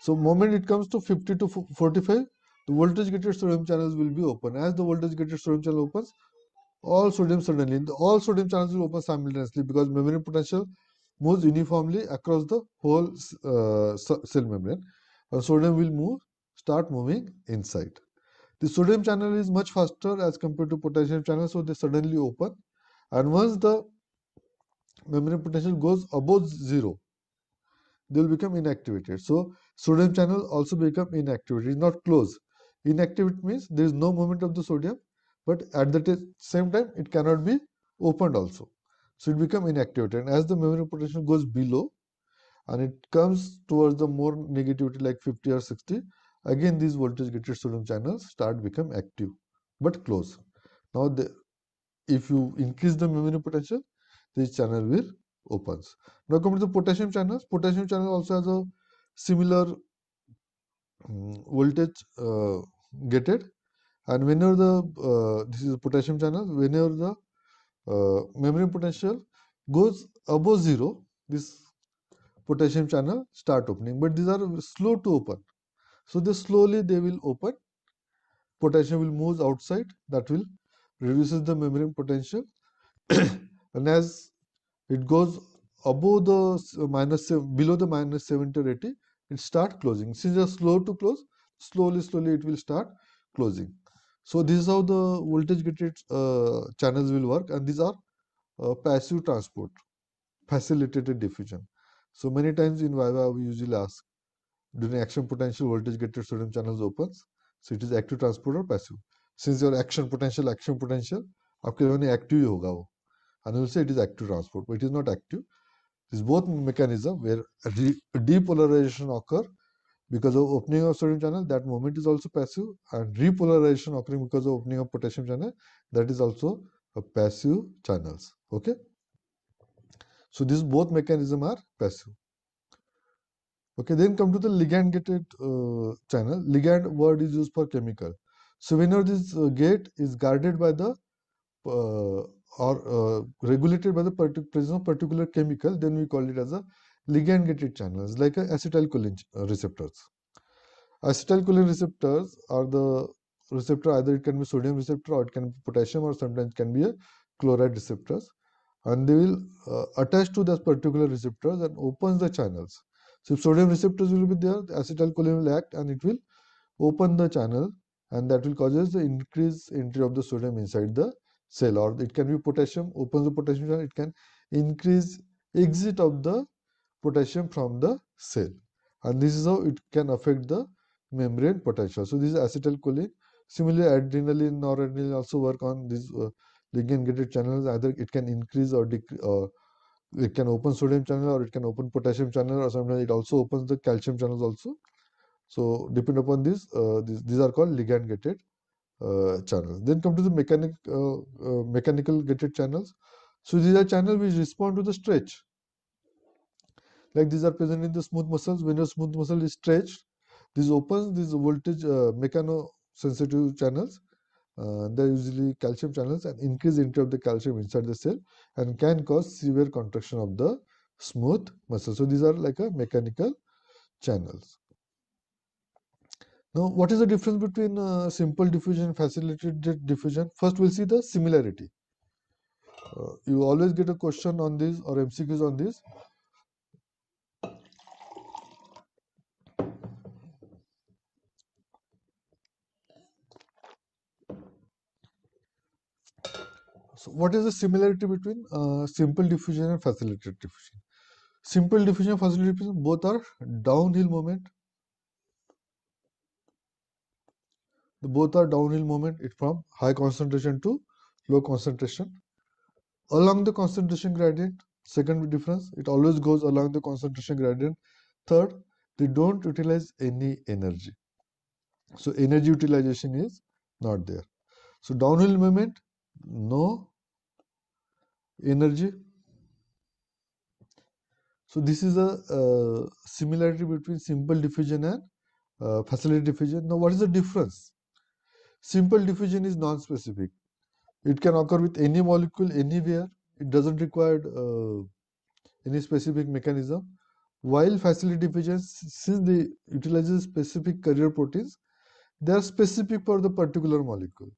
Speaker 2: So moment it comes to 50 to 45 the voltage gated sodium channels will be open. As the voltage gated sodium channel opens, all sodium suddenly, all sodium channels will open simultaneously because membrane potential moves uniformly across the whole uh, cell membrane. and sodium will move, start moving inside. The sodium channel is much faster as compared to potassium channel, so they suddenly open. And once the membrane potential goes above zero, they will become inactivated. So sodium channel also become inactivated, it's not closed. Inactivate means there is no movement of the sodium, but at the same time it cannot be opened also. So it becomes inactivated. And as the membrane potential goes below and it comes towards the more negativity like 50 or 60, again these voltage gated sodium channels start become active but close. Now the, if you increase the membrane potential, this channel will opens. Now come to the potassium channels. Potassium channel also has a similar um, voltage uh, get it and whenever the uh, this is potassium channel whenever the uh, membrane potential goes above zero this potassium channel start opening but these are slow to open so they slowly they will open potassium will move outside that will reduces the membrane potential and as it goes above the minus below the minus 70 or 80 it start closing since they are slow to close slowly slowly it will start closing so this is how the voltage gated uh, channels will work and these are uh, passive transport facilitated diffusion so many times in viva we usually ask during action potential voltage gated sodium channels opens so it is active transport or passive since your action potential action potential आपके लिए active active होगा and and say it is active transport but it is not active this both mechanism where depolarization occur because of opening of sodium channel that moment is also passive and repolarization occurring because of opening of potassium channel that is also a passive channels okay so this both mechanism are passive okay then come to the ligand gated uh, channel ligand word is used for chemical so whenever this uh, gate is guarded by the uh, or uh, regulated by the presence of particular chemical then we call it as a ligand gated channels like uh, acetylcholine uh, receptors. Acetylcholine receptors are the receptor either it can be sodium receptor or it can be potassium or sometimes can be a chloride receptors and they will uh, attach to this particular receptors and opens the channels. So if sodium receptors will be there, the acetylcholine will act and it will open the channel and that will causes the increase entry of the sodium inside the cell or it can be potassium opens the potassium channel, it can increase exit of the potassium from the cell and this is how it can affect the membrane potential. So, this is acetylcholine. Similarly, adrenaline, noradrenaline also work on these uh, ligand gated channels. Either it can increase or decrease, uh, it can open sodium channel or it can open potassium channel or sometimes it also opens the calcium channels also. So, depend upon this, uh, these, these are called ligand gated uh, channels. Then come to the mechanic, uh, uh, mechanical gated channels. So, these are channels which respond to the stretch like these are present in the smooth muscles when your smooth muscle is stretched this opens these voltage uh, mechanosensitive channels uh, they're usually calcium channels and increase entry of the calcium inside the cell and can cause severe contraction of the smooth muscle so these are like a mechanical channels now what is the difference between uh, simple diffusion and facilitated diffusion first we'll see the similarity uh, you always get a question on this or mcqs on this So what is the similarity between uh, simple diffusion and facilitated diffusion? Simple diffusion and facilitated diffusion both are downhill moment. The both are downhill moment it from high concentration to low concentration. Along the concentration gradient, second difference, it always goes along the concentration gradient. Third, they don't utilize any energy. So energy utilization is not there. So downhill moment, no energy. So this is a uh, similarity between simple diffusion and uh, facility diffusion. Now what is the difference? Simple diffusion is non-specific. It can occur with any molecule anywhere. It doesn't require uh, any specific mechanism. While facility diffusion, since they utilizes specific carrier proteins, they are specific for the particular molecule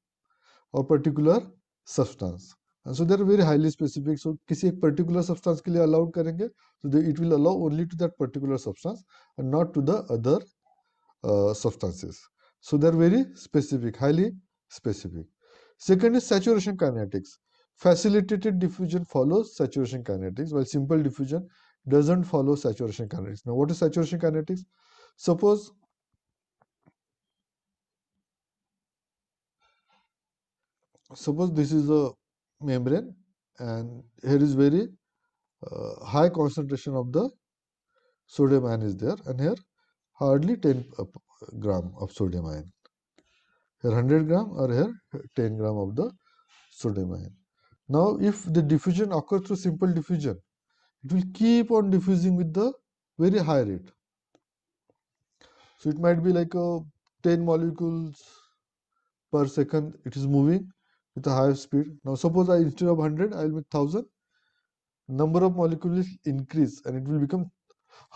Speaker 2: or particular substance so they are very highly specific so kisi ek particular substance ke liye allowed karenge. so they, it will allow only to that particular substance and not to the other uh, substances so they are very specific highly specific second is saturation kinetics facilitated diffusion follows saturation kinetics while simple diffusion doesn't follow saturation kinetics now what is saturation kinetics suppose suppose this is a membrane and here is very uh, high concentration of the sodium ion is there and here hardly 10 uh, gram of sodium ion. Here 100 gram or here 10 gram of the sodium ion. Now if the diffusion occurs through simple diffusion, it will keep on diffusing with the very high rate. So it might be like a uh, 10 molecules per second it is moving with a higher speed. Now suppose I instead of 100 I will make 1000. Number of molecules increase and it will become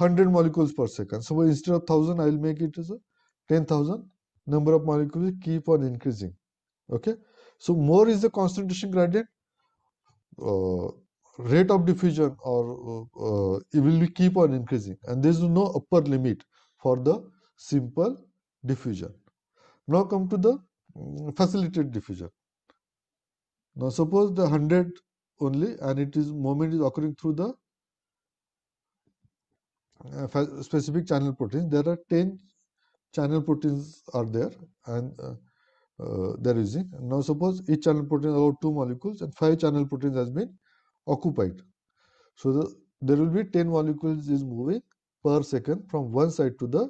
Speaker 2: 100 molecules per second. Suppose instead of 1000 I will make it as 10,000. Number of molecules keep on increasing. Okay. So more is the concentration gradient. Uh, rate of diffusion or uh, uh it will keep on increasing and there is no upper limit for the simple diffusion. Now come to the mm, facilitated diffusion. Now suppose the 100 only and it is moment is occurring through the uh, specific channel proteins. There are 10 channel proteins are there and uh, uh, they are using. Now suppose each channel protein about 2 molecules and 5 channel proteins has been occupied. So the, there will be 10 molecules is moving per second from one side to the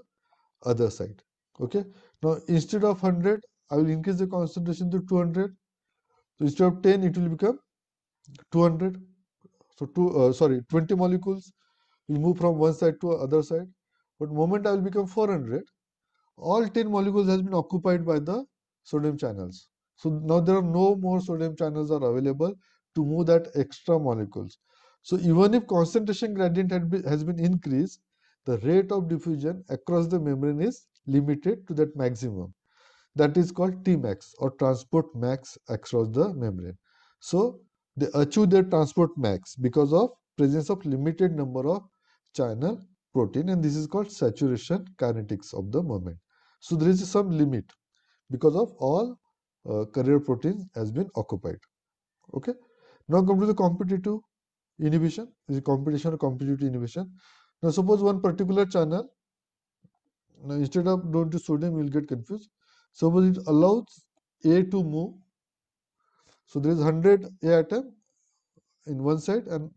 Speaker 2: other side. Okay. Now instead of 100 I will increase the concentration to 200 so instead of 10, it will become 200. So two, uh, sorry, 20 molecules will move from one side to other side. But moment I will become 400, all 10 molecules has been occupied by the sodium channels. So now there are no more sodium channels are available to move that extra molecules. So even if concentration gradient be, has been increased, the rate of diffusion across the membrane is limited to that maximum that is called Tmax or transport max across the membrane. So they achieve their transport max because of presence of limited number of channel protein and this is called saturation kinetics of the moment. So there is some limit because of all uh, carrier proteins has been occupied. Okay. Now come to the competitive inhibition, it competition or competitive inhibition. Now suppose one particular channel, now instead of going to sodium you will get confused. Suppose it allows A to move. So there is 100 A atom in one side and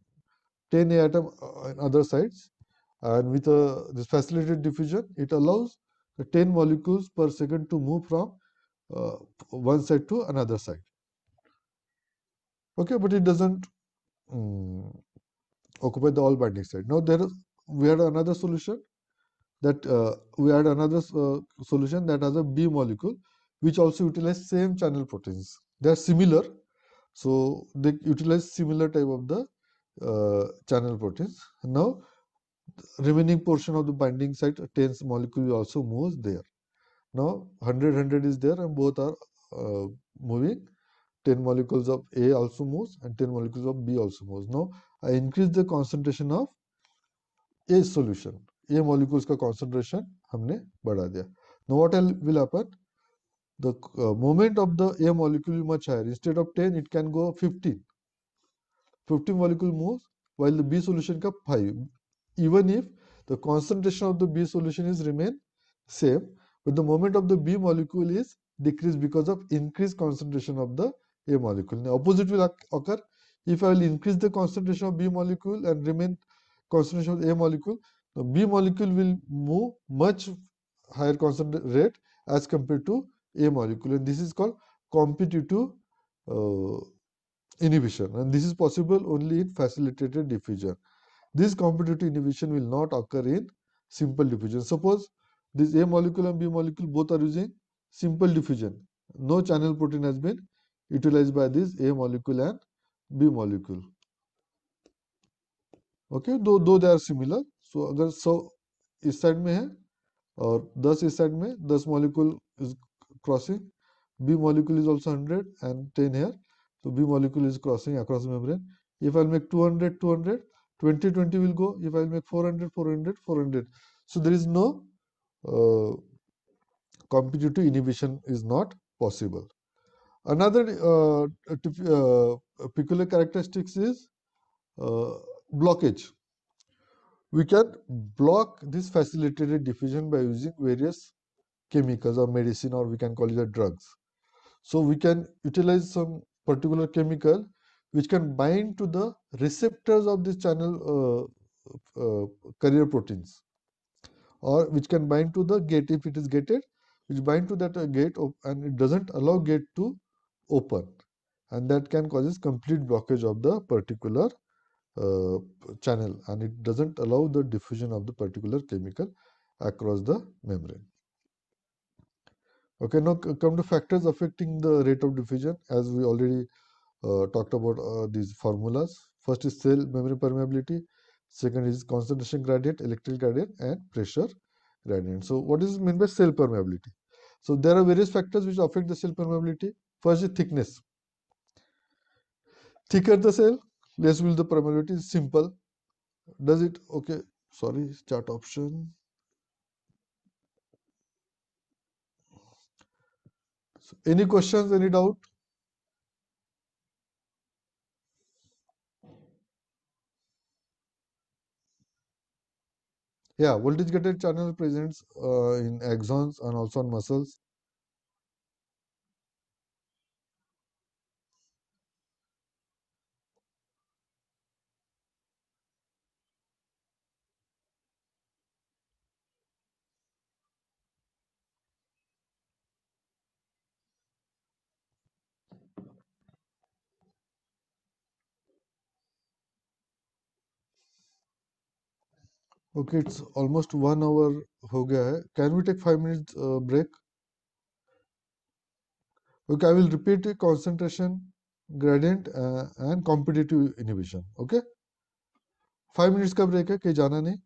Speaker 2: 10 A atom uh, in other sides. And with uh, this facilitated diffusion, it allows 10 molecules per second to move from uh, one side to another side. Okay, but it doesn't um, occupy the all binding side. Now there is, we had another solution that uh, we had another uh, solution that has a B molecule which also utilize same channel proteins. They are similar, so they utilize similar type of the uh, channel proteins. Now, remaining portion of the binding site ten molecule also moves there. Now, 100 100 is there and both are uh, moving. 10 molecules of A also moves and 10 molecules of B also moves. Now, I increase the concentration of A solution ये molecules का concentration हमने बढ़ा दिया now what will happen the uh, moment of the a molecule is much higher instead of 10 it can go 15 15 molecule moves while the b solution ka 5 even if the concentration of the b solution is remain same but the moment of the b molecule is decreased because of increased concentration of the a molecule now opposite will occur if i will increase the concentration of b molecule and remain concentration of a molecule The B molecule will move much higher concentration rate as compared to A molecule and this is called competitive uh, inhibition and this is possible only in facilitated diffusion. This competitive inhibition will not occur in simple diffusion. Suppose this A molecule and B molecule both are using simple diffusion. No channel protein has been utilized by this A molecule and B molecule. Okay, though, though they are similar, so, अगर सौ इस side में है और दस is side B, दस molecule is crossing. B molecule is also 100 and 10 here. so b molecule is crossing across membrane if i make 200 200 20 20 will go if i make 400 400 400 so there is no competitive inhibition is not possible another uh, peculiar characteristics is blockage we can block this facilitated diffusion by using various chemicals or medicine or we can call it the drugs. So we can utilize some particular chemical which can bind to the receptors of this channel uh, uh, carrier proteins or which can bind to the gate if it is gated which bind to that uh, gate and it doesn't allow gate to open and that can cause complete blockage of the particular uh, channel and it doesn't allow the diffusion of the particular chemical across the membrane. Okay, now come to factors affecting the rate of diffusion as we already uh, talked about uh, these formulas. First is cell membrane permeability, second is concentration gradient, electric gradient and pressure gradient. So what is meant by cell permeability? So there are various factors which affect the cell permeability. First is thickness. Thicker the cell, let's build the permeability is simple does it okay sorry chart option so any questions any doubt yeah voltage gated channel presents uh, in axons and also on muscles okay it's almost one hour हो गया है can we take five minute break okay I will repeat concentration gradient and competitive inhibition okay five minutes का break है कहीं जाना नहीं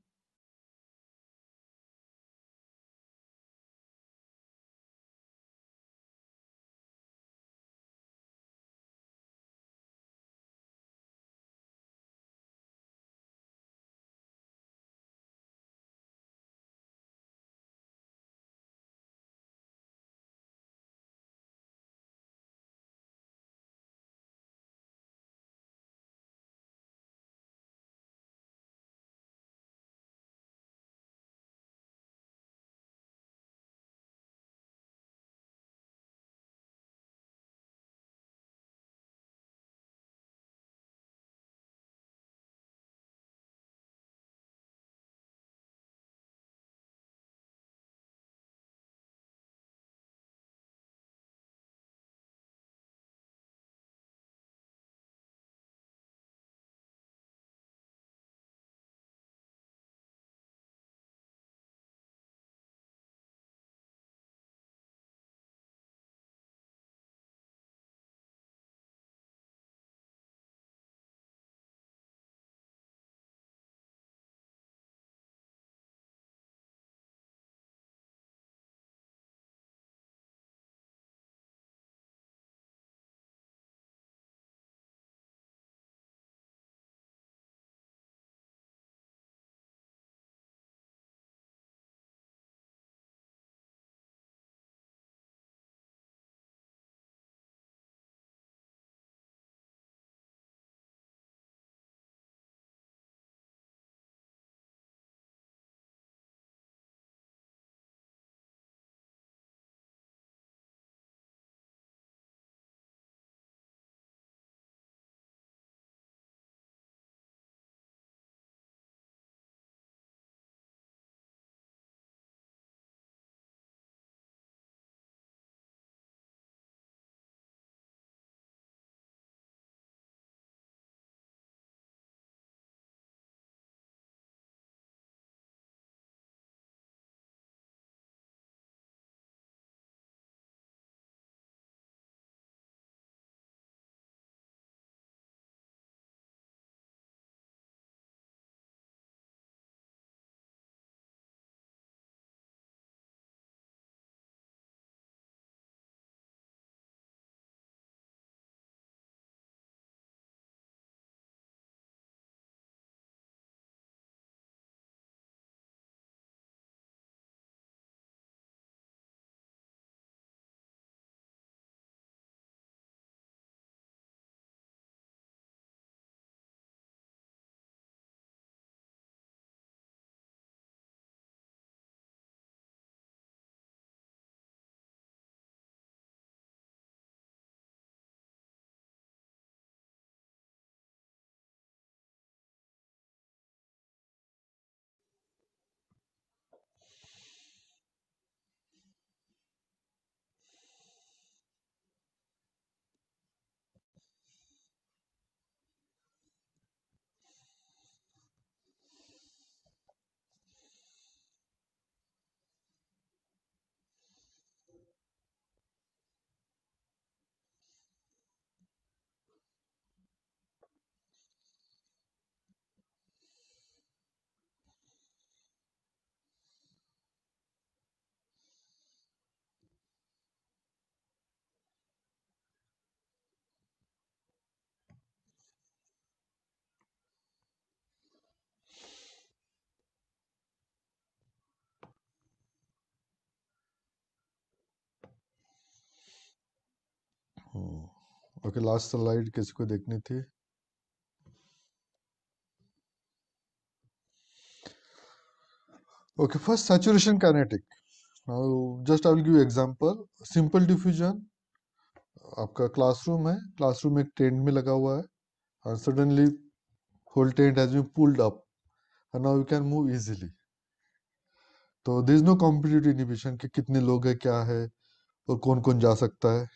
Speaker 2: okay last slide किसी को देखनी थी okay first saturation kinetic just I will give example simple diffusion आपका क्लासरूम है क्लासरूम एक टेंट में लगा हुआ है and suddenly whole tent has been pulled up and now you can move easily तो there is no competitive inhibition कि कितने लोग है क्या है और कौन कौन जा सकता है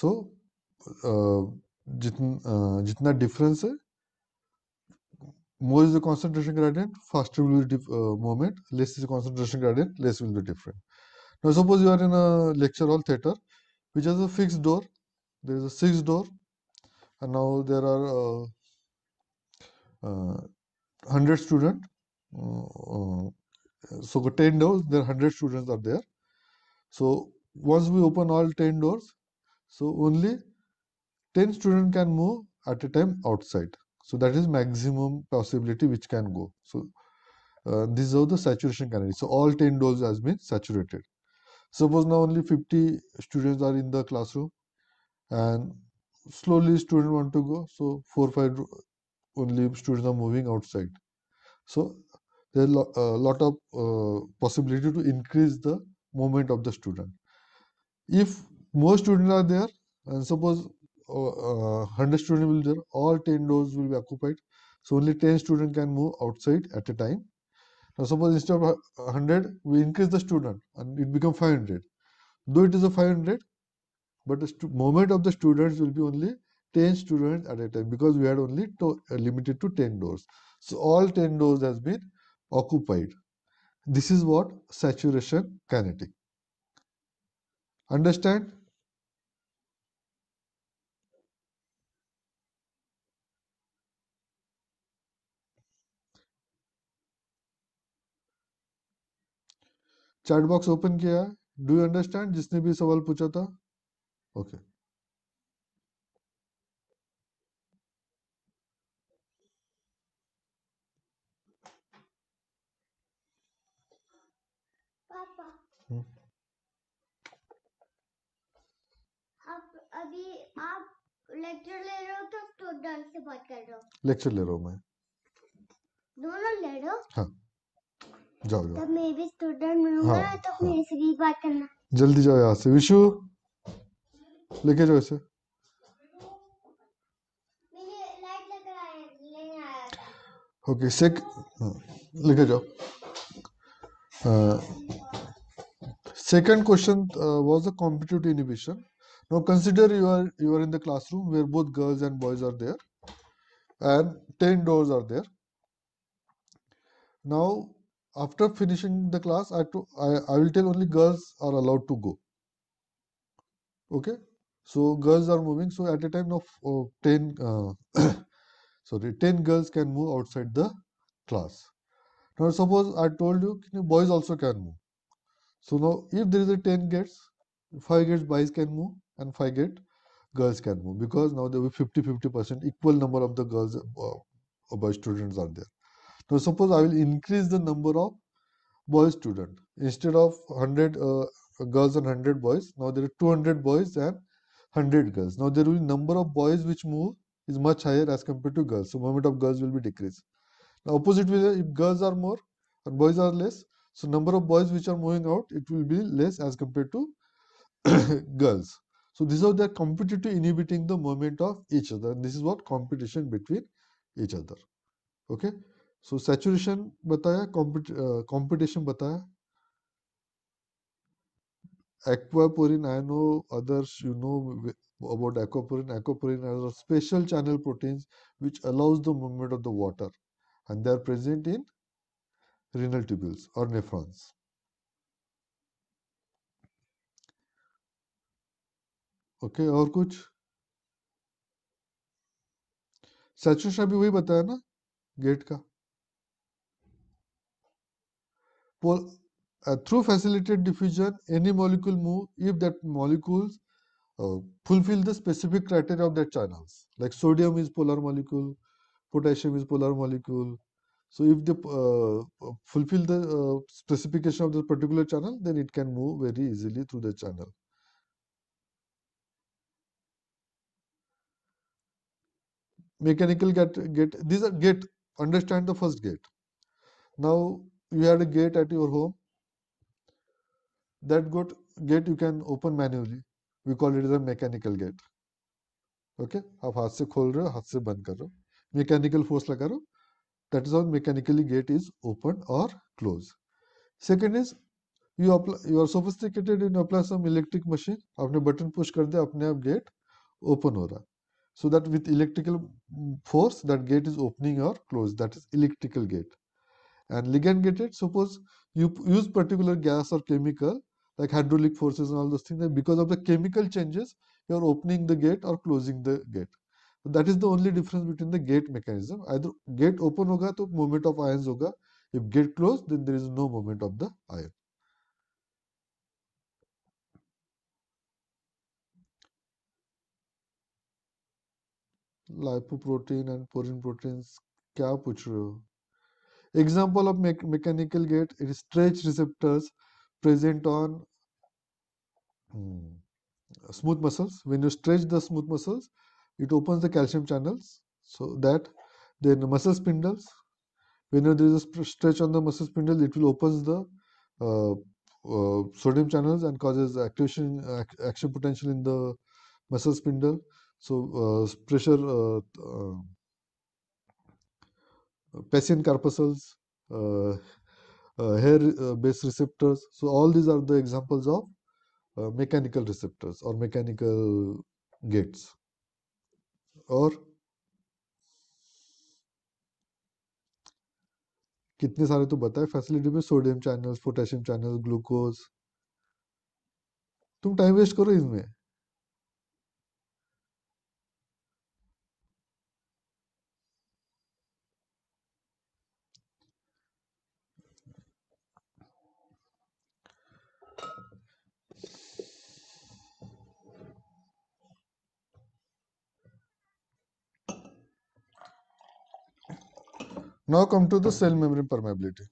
Speaker 2: सो जितन, difference difference more is the concentration gradient, faster will be the uh, moment, less is the concentration gradient, less will be different. Now suppose you are in a lecture hall theater which has a fixed door, there is a fixed door and now there are 100 uh, uh, students, uh, so 10 doors, there 100 students are there. So once we open all 10 doors, so only 10 students can move at a time outside. So that is maximum possibility which can go. So uh, these are the saturation be. So all 10 doors has been saturated. Suppose now only 50 students are in the classroom and slowly students want to go. So 4-5 only students are moving outside. So there are a uh, lot of uh, possibility to increase the movement of the student. If more students are there and suppose 100 uh, student will there, all 10 doors will be occupied. So only 10 student can move outside at a time. Now suppose instead of 100, we increase the student and it become 500. Though it is a 500, but the moment of the students will be only 10 students at a time because we had only to, uh, limited to 10 doors. So all 10 doors has been occupied. This is what saturation kinetic. Understand? Chat box open किया है do you understand जिसने भी सवाल पूछा था okay okay.
Speaker 3: Hmm. अभी आप lecture ले रहे हो तो स्टूडेंट तो से बात कर रहे हो
Speaker 2: लेक्चर ले रहा हूँ मैं
Speaker 3: दोनों ले रहे हो
Speaker 2: हाँ जाओ जाओ
Speaker 3: मैं भी स्टूडेंट हाँ, तो हाँ, से भी बात करना
Speaker 2: जल्दी जाओ यहाँ से विशु लेके जाओ इसे ओके सेक हाँ, लिखे जाओ second question was a competitive inhibition no consider you are you are in the classroom where both girls and boys are there and ten doors are there now after finishing the class I, to, I, I will tell only girls are allowed to go okay so girls are moving so at a time of oh, 10 uh, sorry 10 girls can move outside the class now suppose I told you boys also can move so now if there is a 10 gates 5 gates boys can move and 5 gate girls can move because now there will 50 50 percent equal number of the girls uh, by students are there now suppose I will increase the number of boys student instead of 100 uh, girls and 100 boys. Now there are 200 boys and 100 girls. Now there will be number of boys which move is much higher as compared to girls. So moment of girls will be decreased. Now opposite way, if girls are more and boys are less, so number of boys which are moving out, it will be less as compared to girls. So these are the competitive inhibiting the moment of each other. And this is what competition between each other. Okay. So saturation बताया competition uh, बताया aquaporin I know others you know about aquaporin aquaporin are special channel proteins which allows the movement of the water and they are present in renal tubules और nephrons okay और कुछ सचुशा भी वही बताया ना gate का uh, through facilitated diffusion any molecule move if that molecules uh, fulfill the specific criteria of that channels like sodium is polar molecule potassium is polar molecule so if they uh, uh, fulfill the uh, specification of the particular channel then it can move very easily through the channel mechanical get, get these are gate understand the first gate now you had a gate at your home that got gate you can open manually we call it as a mechanical gate okay आप हाथ से खोल रहे हो हाथ से बंद कर रहे हो mechanical force लगा रहे हो that is how mechanically gate is open or closed second is you apply you are sophisticated in apply some electric machine आपने button push कर दिया अपने आप gate open हो रहा so that with electrical force that gate is opening or closed that is electrical gate and ligand gated suppose you use particular gas or chemical like hydraulic forces and all those things because of the chemical changes you are opening the gate or closing the gate so that is the only difference between the gate mechanism either gate open hoga to movement of ions hoga if gate closed then there is no movement of the ion lipoprotein and porin proteins क्या पूछ रहे हो Example of me mechanical gate is stretch receptors present on hmm, smooth muscles. When you stretch the smooth muscles, it opens the calcium channels so that then the muscle spindles. Whenever there is a stretch on the muscle spindle, it will open the uh, uh, sodium channels and causes activation action potential in the muscle spindle. So uh, pressure uh, uh, Passion corpuscles, uh, uh, hair-based receptors. So all these are the examples of uh, mechanical receptors or mechanical gates Or कितने सारे तो बताए facility में sodium channels potassium channels glucose तुम time waste करो इसमें Now come to the cell membrane permeability.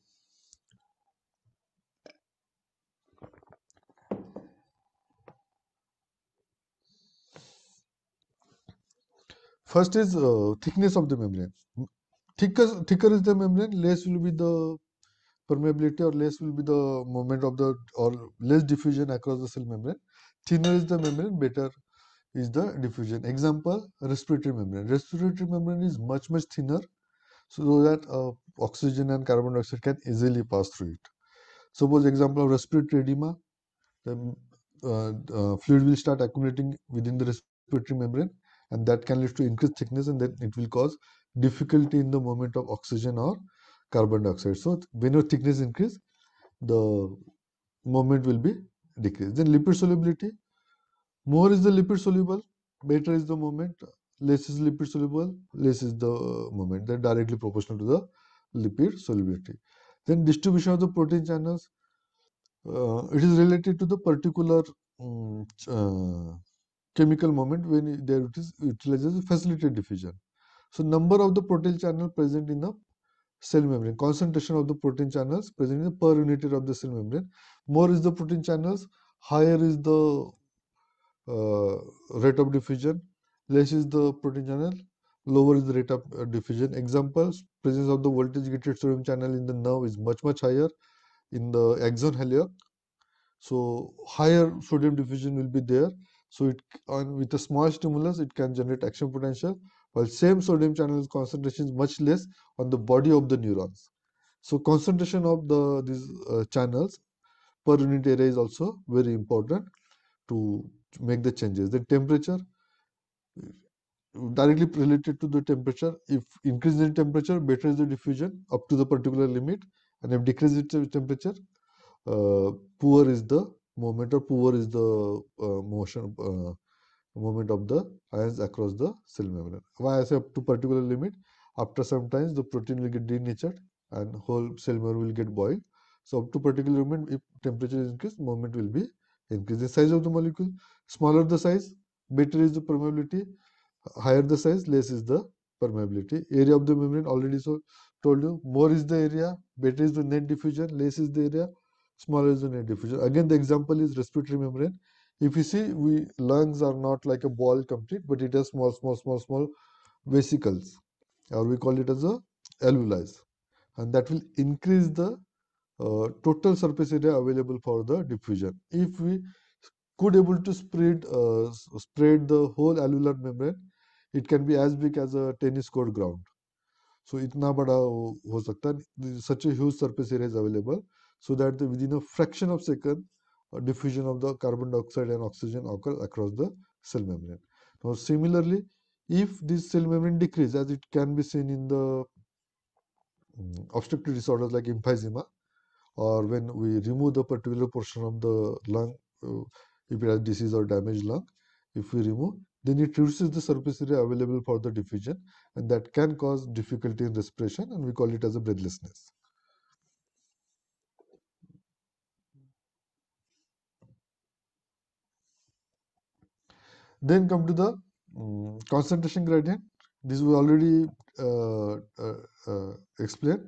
Speaker 2: First is uh, thickness of the membrane. Thicker, thicker is the membrane, less will be the permeability or less will be the movement of the or less diffusion across the cell membrane. Thinner is the membrane, better is the diffusion. Example, respiratory membrane. Respiratory membrane is much much thinner so that uh, oxygen and carbon dioxide can easily pass through it. Suppose example of respiratory edema, the uh, uh, fluid will start accumulating within the respiratory membrane and that can lead to increased thickness and then it will cause difficulty in the movement of oxygen or carbon dioxide. So when your thickness increase, the movement will be decreased. Then lipid solubility, more is the lipid soluble, better is the movement less is lipid soluble, less is the uh, moment. that directly proportional to the lipid solubility. Then distribution of the protein channels. Uh, it is related to the particular um, uh, chemical moment when there it is utilizes facilitated diffusion. So number of the protein channel present in the cell membrane, concentration of the protein channels present in the per unit of the cell membrane. More is the protein channels, higher is the uh, rate of diffusion, less is the protein channel, lower is the rate of uh, diffusion. Examples, presence of the voltage-gated sodium channel in the nerve is much much higher in the axon halide. So higher sodium diffusion will be there. So it on with a small stimulus, it can generate action potential, while same sodium channel concentration is much less on the body of the neurons. So concentration of the these uh, channels per unit area is also very important to make the changes. The temperature, directly related to the temperature. If increase in temperature, better is the diffusion up to the particular limit, and if decrease in temperature, uh, poor is the movement or poor is the uh, motion uh, movement of the ions across the cell membrane. Why I say up to particular limit? After some times, the protein will get denatured and whole cell membrane will get boiled. So up to particular limit, if temperature is increased, movement will be increased. The size of the molecule, smaller the size, Better is the permeability, higher the size, less is the permeability. Area of the membrane already so told you, more is the area, better is the net diffusion, less is the area, smaller is the net diffusion. Again, the example is respiratory membrane. If you see, we lungs are not like a ball complete, but it has small, small, small, small vesicles, or we call it as a alveoli, and that will increase the uh, total surface area available for the diffusion. If we could able to spread uh, spread the whole alveolar membrane it can be as big as a tennis court ground so itna bada ho sakta such a huge surface area is available so that within a fraction of second a uh, diffusion of the carbon dioxide and oxygen occurs across the cell membrane now similarly if this cell membrane decrease as it can be seen in the mm, obstructive disorders like emphysema or when we remove the particular portion of the lung uh, if it has disease or damaged lung if we remove then it reduces the surface area available for the diffusion and that can cause difficulty in respiration and we call it as a breathlessness. Then come to the um, concentration gradient. This we already uh, uh, uh, explained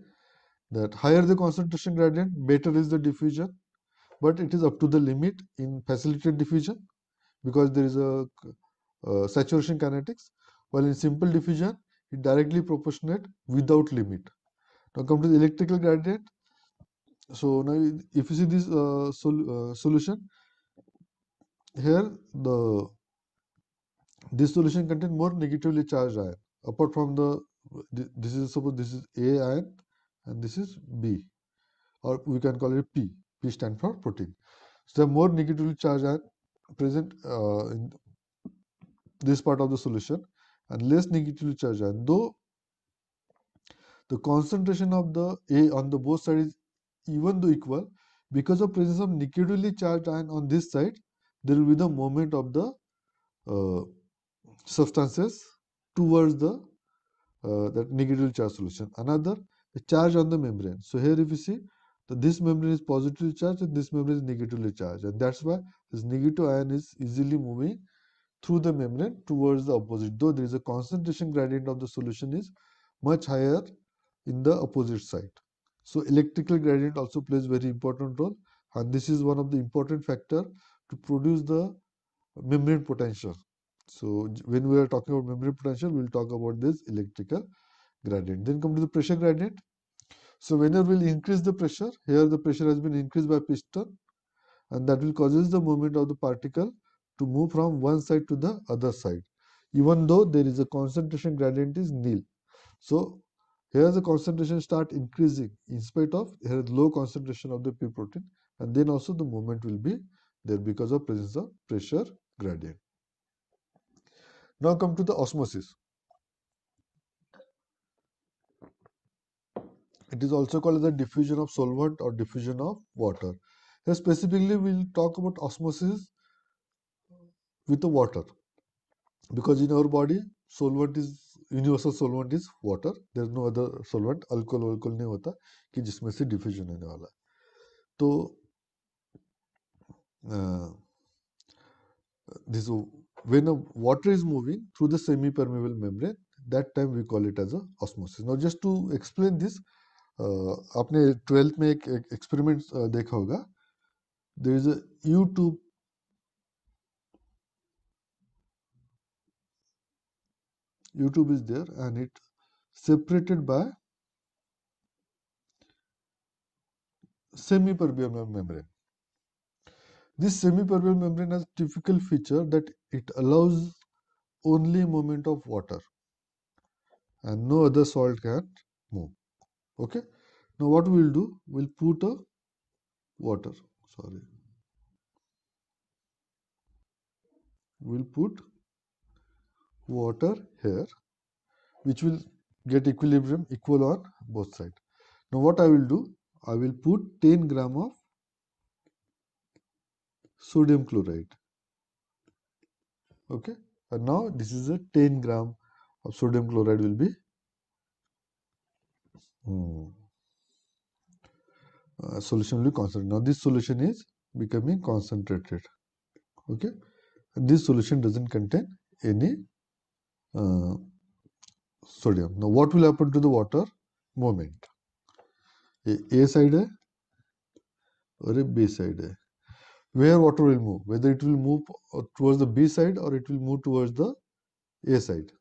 Speaker 2: that higher the concentration gradient, better is the diffusion but it is up to the limit in facilitated diffusion because there is a uh, saturation kinetics while in simple diffusion it directly proportionate without limit now come to the electrical gradient so now if you see this uh, sol uh, solution here the this solution contains more negatively charged ion apart from the this is suppose this is a ion and this is b or we can call it p P stand for protein. So the more negatively charged are present uh, in this part of the solution and less negatively charged ion. Though the concentration of the A on the both sides is even though equal, because of presence of negatively charged ion on this side, there will be the movement of the uh, substances towards the uh, that negatively charged solution. Another the charge on the membrane. So here if you see so this membrane is positively charged and this membrane is negatively charged and that's why this negative ion is easily moving through the membrane towards the opposite though there is a concentration gradient of the solution is much higher in the opposite side. So electrical gradient also plays very important role and this is one of the important factor to produce the membrane potential. So when we are talking about membrane potential we will talk about this electrical gradient. Then come to the pressure gradient. So whenever we'll increase the pressure, here the pressure has been increased by piston and that will causes the movement of the particle to move from one side to the other side even though there is a concentration gradient is nil. So here the concentration start increasing in spite of here low concentration of the P protein and then also the movement will be there because of presence of pressure gradient. Now come to the osmosis. It is also called as the diffusion of solvent or diffusion of water. Here specifically we will talk about osmosis with the water because in our body solvent is universal solvent is water. There is no other solvent, alcohol, alcohol नहीं होता ki jisme se diffusion hone wala. So, तो when a water is moving through the semi permeable membrane that time we call it as a osmosis now just to explain this आपने twelfth में एक experiment देखा होगा there is YouTube YouTube is there and it separated by semi-permeable membrane. This semi-permeable membrane has typical feature that it allows only movement of water and no other salt can move okay now what we will do we'll put a water sorry we'll put water here which will get equilibrium equal on both sides. Now what I will do? I will put 10 gram of sodium chloride. Okay. And now this is a 10 gram of sodium chloride will be Hmm. Uh, solution will be concentrated. Now this solution is becoming concentrated. Okay, this solution doesn't contain any uh, sodium. Now what will happen to the water moment? A, side or a B side Where water will move? Whether it will move uh, towards the B side or it will move towards the A side.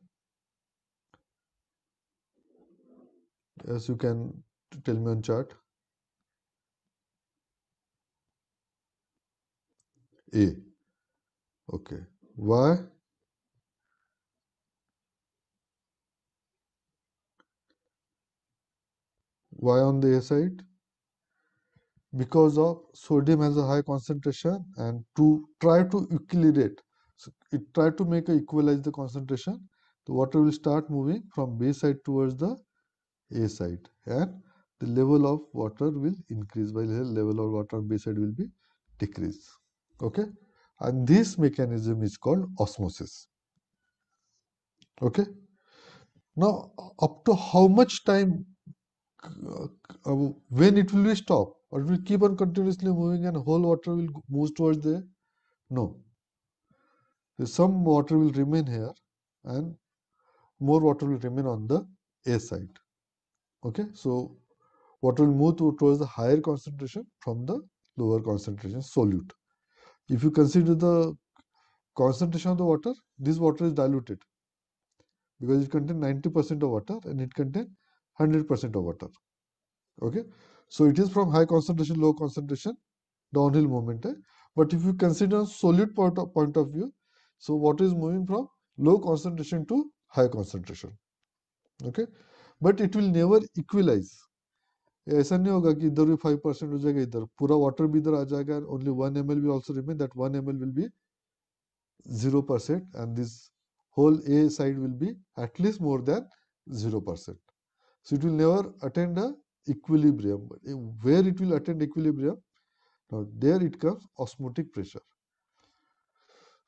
Speaker 2: as you can tell me on chart a okay why why on the a side because of sodium has a high concentration and to try to equilibrate so it try to make a equalize the concentration the water will start moving from b side towards the a side and the level of water will increase while the level of water on B side will be decrease. Okay. And this mechanism is called osmosis. Okay. Now up to how much time uh, when it will be stop or will keep on continuously moving and whole water will move towards the no. So some water will remain here and more water will remain on the A side okay so water will move to, towards the higher concentration from the lower concentration solute if you consider the concentration of the water this water is diluted because it contains 90% of water and it contains 100% of water okay so it is from high concentration low concentration downhill movement eh? but if you consider solute point of, point of view so water is moving from low concentration to high concentration okay but it will never equalize ऐसा नहीं होगा कि इधर भी five percent हो जाएगा इधर पूरा वाटर भी इधर आ जाएगा and only one M L also remain that one M L will be zero percent and this whole a side will be at least more than zero percent so it will never attend a where it will attend equilibrium there it comes osmotic pressure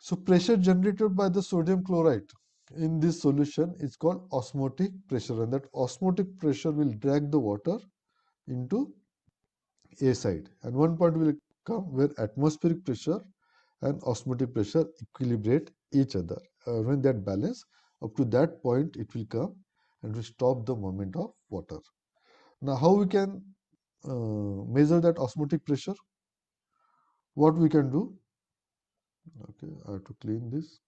Speaker 2: so pressure generated by the sodium chloride in this solution is called osmotic pressure and that osmotic pressure will drag the water into A side and one point will come where atmospheric pressure and osmotic pressure equilibrate each other. Uh, when that balance up to that point it will come and will stop the movement of water. Now how we can uh, measure that osmotic pressure? What we can do? Okay, I have to clean this.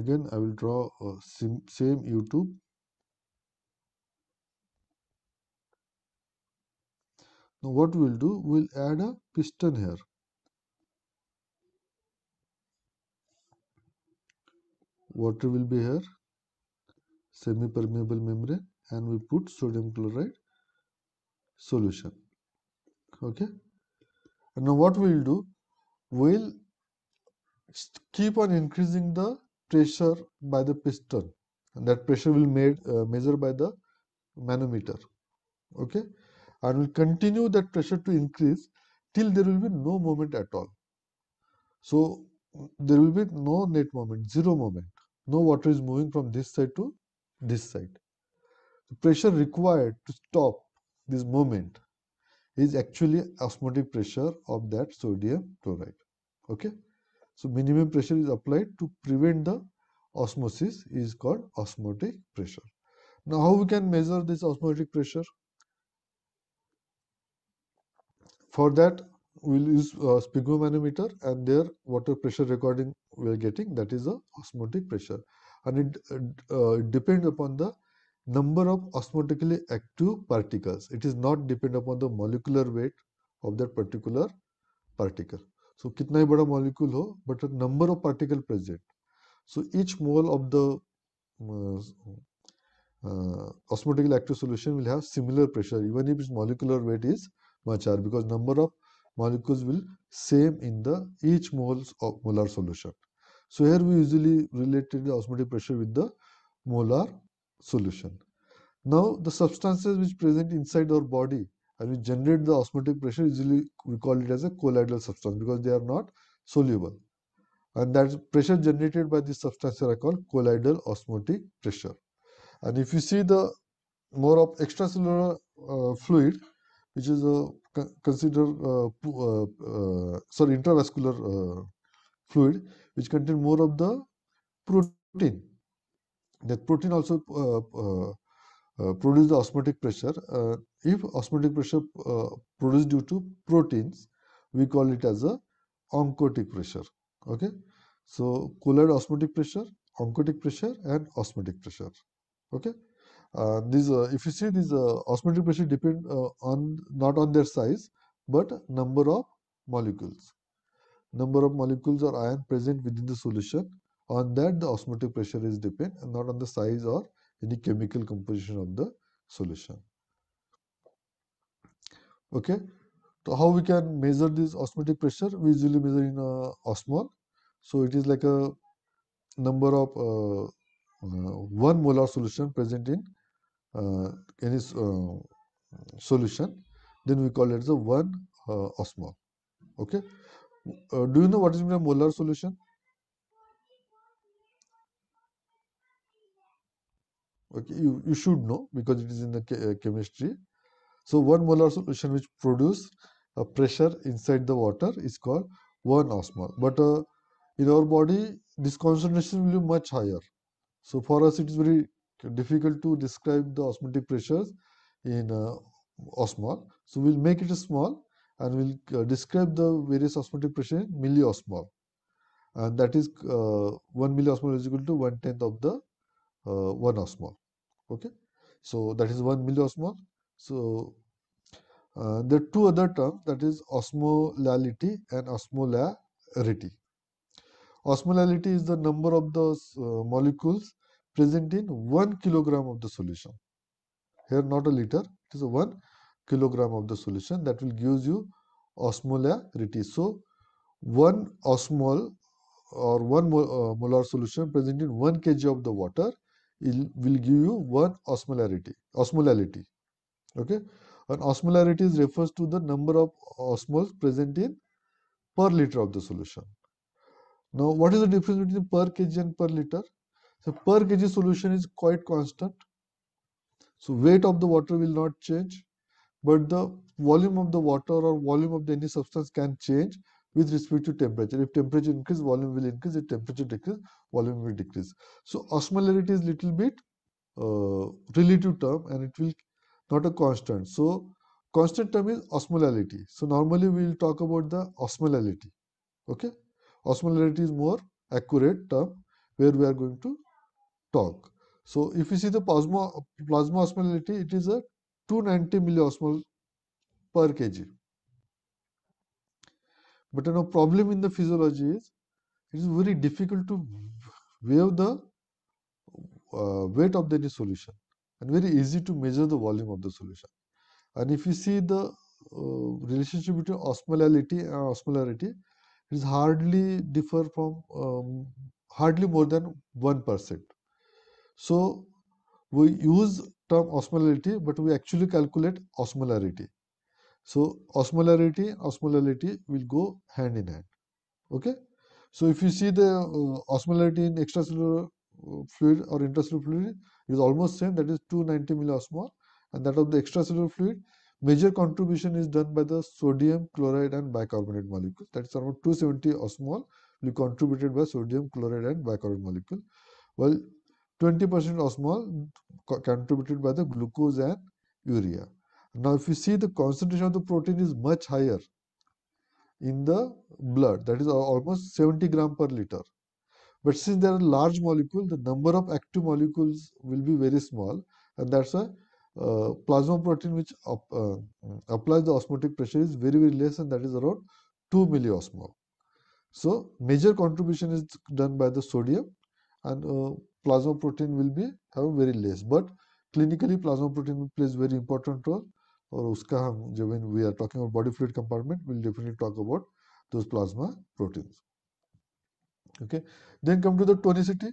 Speaker 2: again I will draw a uh, same u now what we'll do we'll add a piston here water will be here semi permeable membrane and we put sodium chloride solution okay and now what we'll do we'll keep on increasing the pressure by the piston and that pressure will made uh, measured by the manometer okay and will continue that pressure to increase till there will be no moment at all so there will be no net moment zero moment no water is moving from this side to this side the pressure required to stop this moment is actually osmotic pressure of that sodium chloride okay so, minimum pressure is applied to prevent the osmosis is called osmotic pressure. Now, how we can measure this osmotic pressure? For that, we will use a sphygmomanometer and their water pressure recording we are getting that is the osmotic pressure and it uh, depends upon the number of osmotically active particles. It is not depend upon the molecular weight of that particular particle. So kitna hi bada molecule ho, but a number of particle present. So each mole of the uh, uh osmotically active solution will have similar pressure even if its molecular weight is much higher because number of molecules will same in the each moles of molar solution. So here we usually related the osmotic pressure with the molar solution. Now the substances which present inside our body and we generate the osmotic pressure usually we call it as a colloidal substance because they are not soluble and that pressure generated by this substance are called colloidal osmotic pressure and if you see the more of extracellular uh, fluid which is a considered uh, uh, uh, sorry intravascular uh, fluid which contain more of the protein that protein also uh, uh, produce the osmotic pressure. Uh, if osmotic pressure uh, produced due to proteins, we call it as a oncotic pressure. Okay, so colored osmotic pressure, oncotic pressure, and osmotic pressure. Okay. Uh, these, uh, if you see these uh, osmotic pressure depend on not on their size but number of molecules number of molecules or ion present within the solution on that the osmotic pressure is depend not on the size or any chemical composition of the solution. Okay. So how we can measure this osmotic pressure? We usually measure in uh, osmol. So it is like a number of uh, uh, one molar solution present in uh, any uh, solution. Then we call it as a one uh, osmol. Okay. Uh, do you know what is mean molar solution? okay you, you should know because it is in the uh, chemistry so one molar solution which produce a pressure inside the water is called one osmol but uh, in our body this concentration will be much higher so for us it is very difficult to describe the osmotic pressures in uh, osmol so we'll make it small and we'll uh, describe the various osmotic pressure in milliosmol and that is uh, 1 milliosmol is equal to 1 tenth of the uh, 1 osmol okay so that is one milliosmol so uh, there are two other terms that is osmolality and osmolarity osmolality is the number of the uh, molecules present in 1 kilogram of the solution here not a liter it is a 1 kilogram of the solution that will gives you osmolarity so one osmol or one mol, uh, molar solution present in 1 kg of the water will give you one osmolarity osmolality okay and osmolarity refers to the number of osmoles present in per liter of the solution now what is the difference between per kg and per liter so per kg solution is quite constant so weight of the water will not change but the volume of the water or volume of any substance can change with respect to temperature. If temperature increase, volume will increase. If temperature decrease, volume will decrease. So osmolarity is little bit uh, relative term and it will not a constant. So constant term is osmolality. So normally we will talk about the osmolality. Okay, osmolality is more accurate term where we are going to talk. So if you see the plasma, plasma osmolality, it is a 290 milliosmol per kg. But you know, problem in the physiology is it is very difficult to weigh the uh, weight of any solution and very easy to measure the volume of the solution. And if you see the uh, relationship between osmolality and osmolarity, it is hardly differ from um, hardly more than one percent. So we use term osmolality, but we actually calculate osmolarity. So osmolarity, osmolality will go hand in hand. Okay. So if you see the uh, osmolarity in extracellular uh, fluid or intracellular fluid is almost same that is 290 milliosmol and that of the extracellular fluid major contribution is done by the sodium chloride and bicarbonate molecule that is around 270 osmol will be contributed by sodium chloride and bicarbonate molecule while 20% osmol contributed by the glucose and urea now, if you see the concentration of the protein is much higher in the blood, that is uh, almost 70 gram per liter. But since there are large molecules, the number of active molecules will be very small, and that's why uh, plasma protein which uh, applies the osmotic pressure is very very less, and that is around 2 milliosmol. So major contribution is done by the sodium, and uh, plasma protein will be have very less. But clinically, plasma protein plays very important role और उसका हम जब in we are talking about body fluid compartment will definitely talk about दो plasma protein okay then come to the tonicity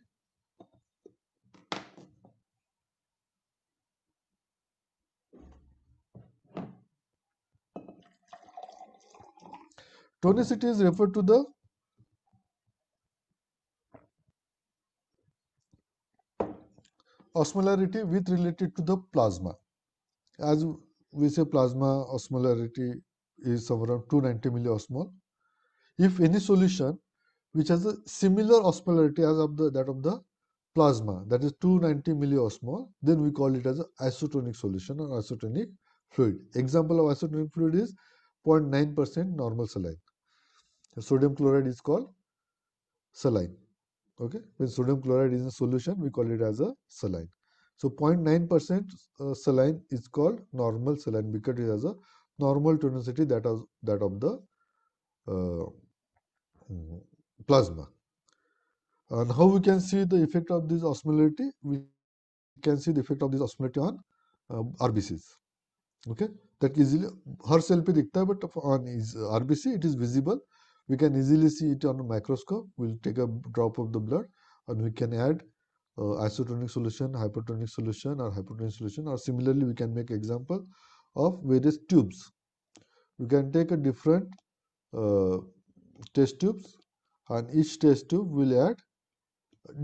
Speaker 2: Tonicity is referred to the osmolarity with related to the plasma. As we say plasma osmolarity is around 290 milliosmol. If any solution which has a similar osmolarity as of the, that of the plasma that is 290 milliosmol then we call it as an isotonic solution or isotonic fluid. Example of isotonic fluid is 0.9% normal saline. sodium chloride is called saline. Okay, when sodium chloride is in solution we call it as a saline. So 0.9% uh, saline is called normal saline because it has a normal tonicity that is that of the uh, mm, plasma. And how we can see the effect of this osmolarity? We can see the effect of this osmolarity on uh, um, RBCs. Okay, that easily her cell pe but on is RBC it is visible. We can easily see it on a microscope. We'll take a drop of the blood and we can add uh, isotonic solution, hypertonic solution or hypertonic solution or similarly we can make example of various tubes. We can take a different uh, test tubes and each test tube will add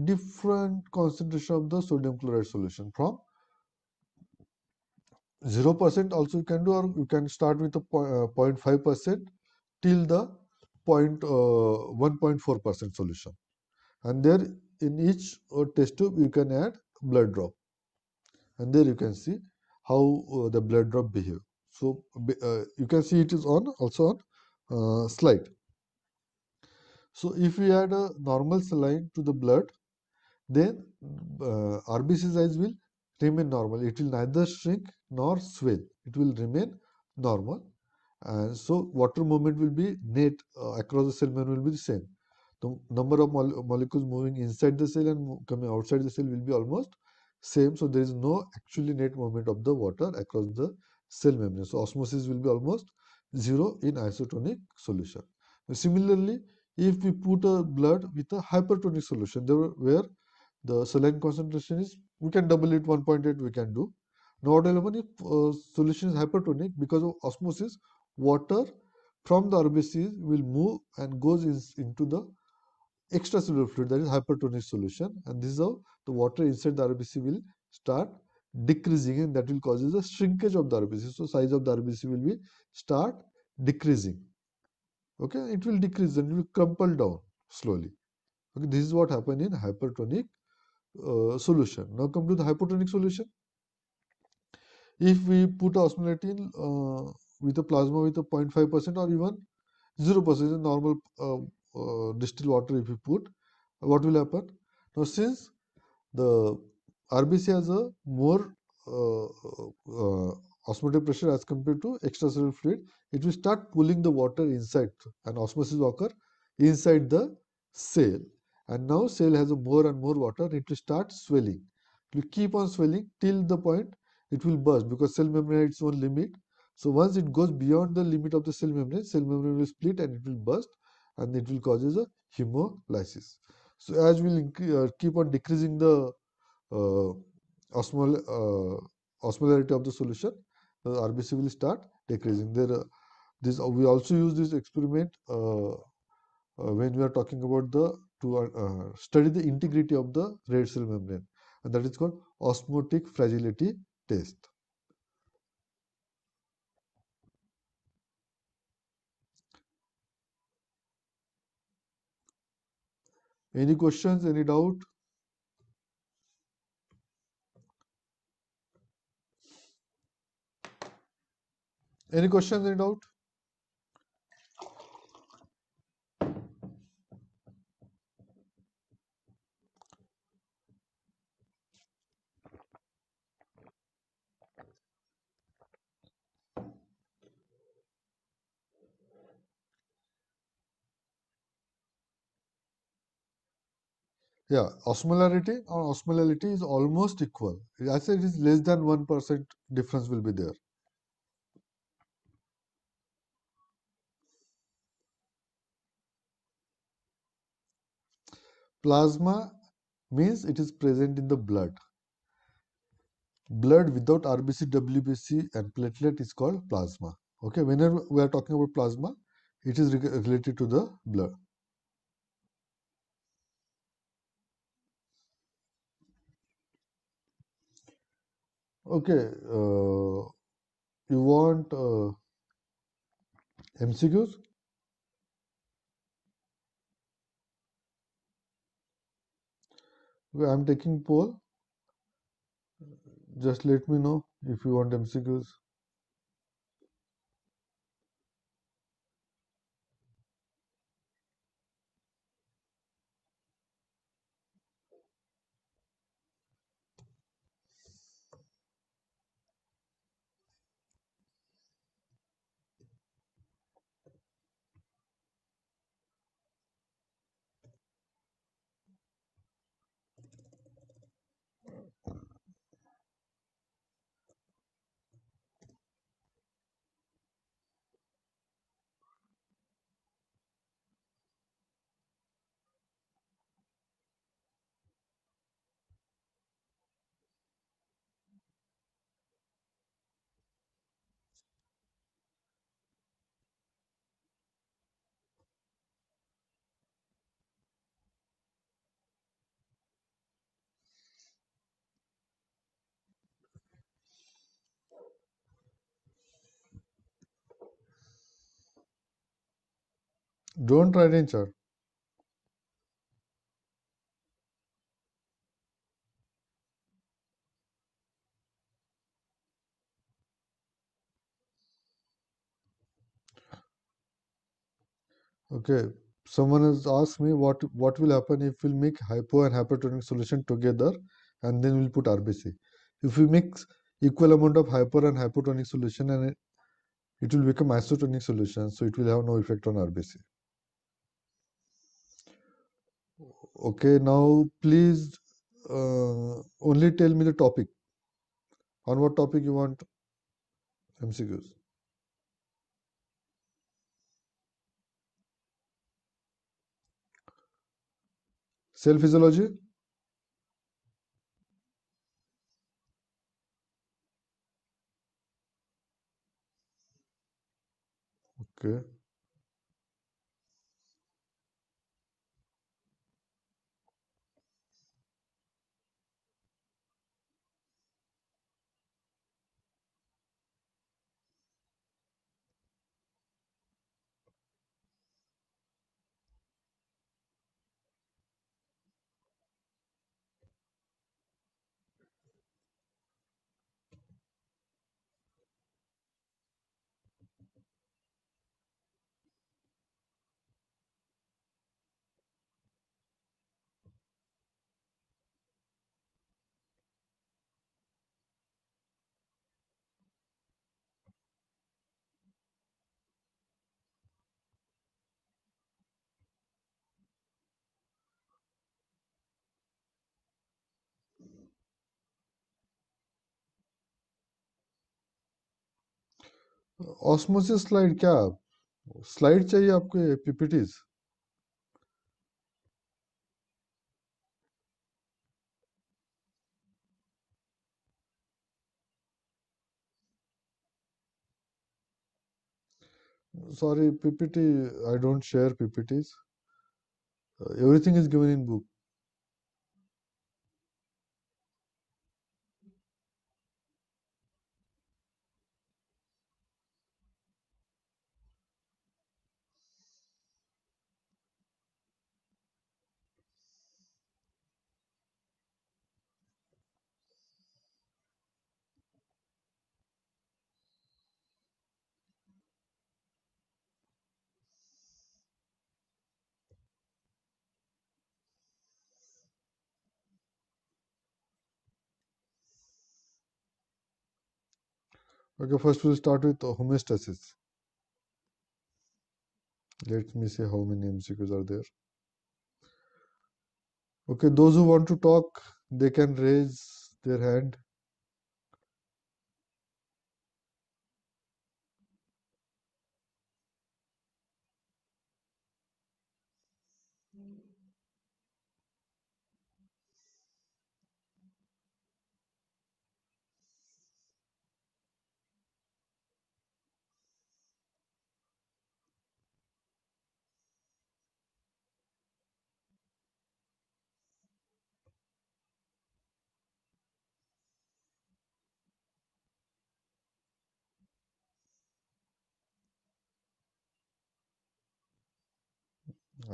Speaker 2: different concentration of the sodium chloride solution from 0% also you can do or you can start with a 0.5% uh, till the 0.1.4% uh, solution and there in each uh, test tube you can add blood drop and there you can see how uh, the blood drop behave so uh, you can see it is on also on uh, slide so if we add a normal saline to the blood then uh, RBC size will remain normal it will neither shrink nor swell it will remain normal and so water movement will be net uh, across the cell membrane will be the same the number of mole molecules moving inside the cell and coming outside the cell will be almost same. So, there is no actually net movement of the water across the cell membrane. So, osmosis will be almost 0 in isotonic solution. Similarly, if we put a blood with a hypertonic solution there where the saline concentration is we can double it 1.8 we can do. Now what will happen if uh, solution is hypertonic because of osmosis water from the RBC will move and goes in, into the extracellular fluid that is hypertonic solution and this is how the water inside the RBC will start decreasing and that will cause a shrinkage of the RBC. So, size of the RBC will be start decreasing. Okay, it will decrease and it will crumple down slowly. Okay, this is what happened in hypertonic uh, solution. Now come to the hypertonic solution. If we put osmolalate uh, with a plasma with a 0.5 percent or even 0 percent normal uh, uh, distilled water if you put, what will happen? Now, since the RBC has a more uh, uh, osmotic pressure as compared to extracellular fluid, it will start pulling the water inside and osmosis will occur inside the cell. And now cell has a more and more water, it will start swelling. It will keep on swelling till the point it will burst because cell membrane has its own limit. So once it goes beyond the limit of the cell membrane, cell membrane will split and it will burst and it will causes a hemolysis. So as we we'll uh, keep on decreasing the uh, osmol uh, osmolarity of the solution, the RBC will start decreasing. There, uh, this we also use this experiment uh, when we are talking about the to study the integrity of the red cell membrane, and that is called osmotic fragility test. Any questions, any doubt? Any questions, any doubt? Yeah, osmolarity or osmolality is almost equal. I said it is less than 1% difference will be there. Plasma means it is present in the blood. Blood without RBC, WBC and platelet is called plasma. Okay, whenever we are talking about plasma, it is related to the blood. okay uh, you want uh, mcqs okay, i'm taking poll just let me know if you want mcqs Don't write in chat. Okay. Someone has asked me what what will happen if we will make hypo and hypertonic solution together and then we'll put RBC. If we mix equal amount of hyper and hypotonic solution and it, it will become isotonic solution so it will have no effect on RBC. Okay, now please uh, only tell me the topic. On what topic you want MCQs? Cell physiology? Okay. Osmosis slide क्या slide चाहिए आपको PPTs sorry PPT I don't share PPTs everything is given in book Okay, first we'll start with homeostasis. Let me see how many MCQs are there. Okay, those who want to talk, they can raise their hand.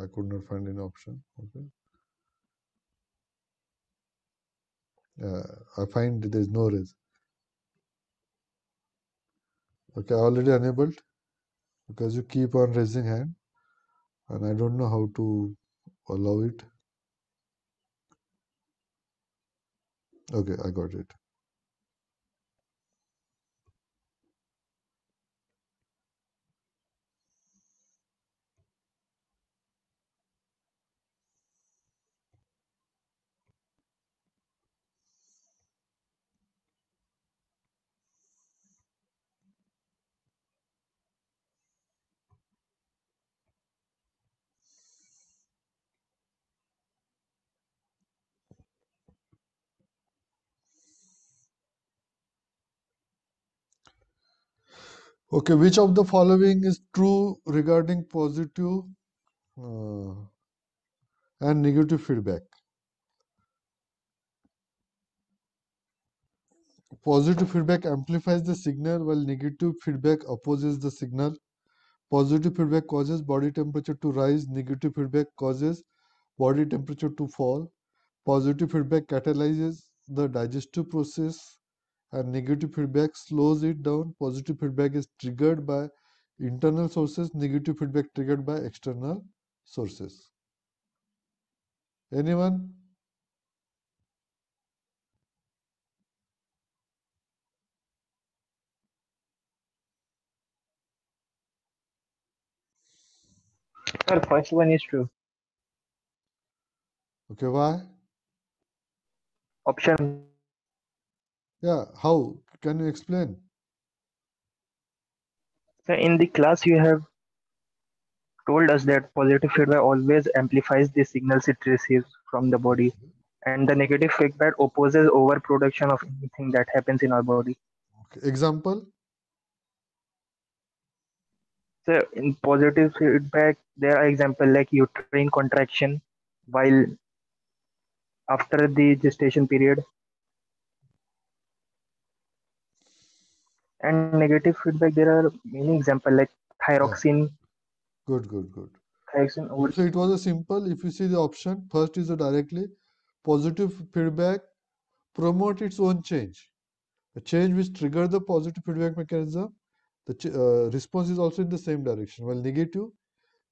Speaker 2: I could not find any option. Okay. Uh, I find there is no raise. Okay, I already enabled because you keep on raising hand and I don't know how to allow it. Okay, I got it. Okay, which of the following is true regarding positive, uh, and negative feedback? Positive feedback amplifies the signal while negative feedback opposes the signal. Positive feedback causes body temperature to rise, negative feedback causes body temperature to fall. Positive feedback catalyzes the digestive process and negative feedback slows it down positive feedback is triggered by internal sources negative feedback triggered by external sources anyone
Speaker 1: Sir, first one is true.
Speaker 2: Okay, why? Option yeah, how? Can you explain?
Speaker 1: So in the class, you have told us that positive feedback always amplifies the signals it receives from the body, and the negative feedback opposes overproduction of anything that happens in our body. Okay. Example? So in positive feedback, there are examples like uterine contraction, while after the gestation period, and negative feedback there are
Speaker 2: many examples like thyroxine yeah. good good good thyroxine so it was a simple if you see the option first is directly positive feedback promote its own change a change which trigger the positive feedback mechanism the ch- uh, response is also in the same direction while negative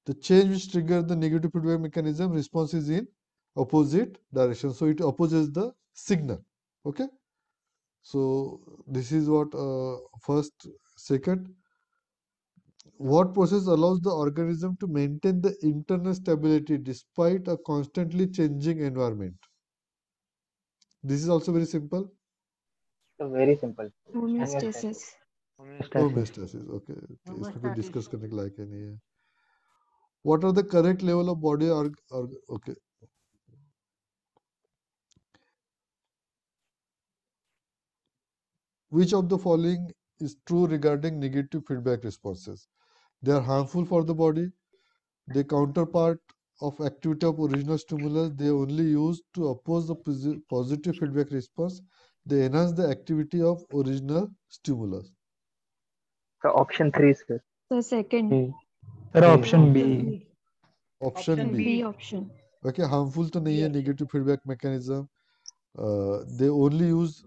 Speaker 2: the change which trigger the negative feedback mechanism response is in opposite direction so it opposes the signal okay so this is what uh, first second what process allows the organism to maintain the internal stability despite a constantly changing environment this is also very simple very simple homeostasis homeostasis okay इसको भी be discussed. के लायक what are the correct level of body or, or okay Which of the following is true regarding negative feedback responses? They are harmful for the body. They counterpart of activity of original stimulus. They only used to oppose the positive feedback response. They enhance the activity of original stimulus. So option three, sir.
Speaker 3: So second. B.
Speaker 2: option B. Option B. Option. Okay, harmful to नहीं negative feedback mechanism. Uh, they only use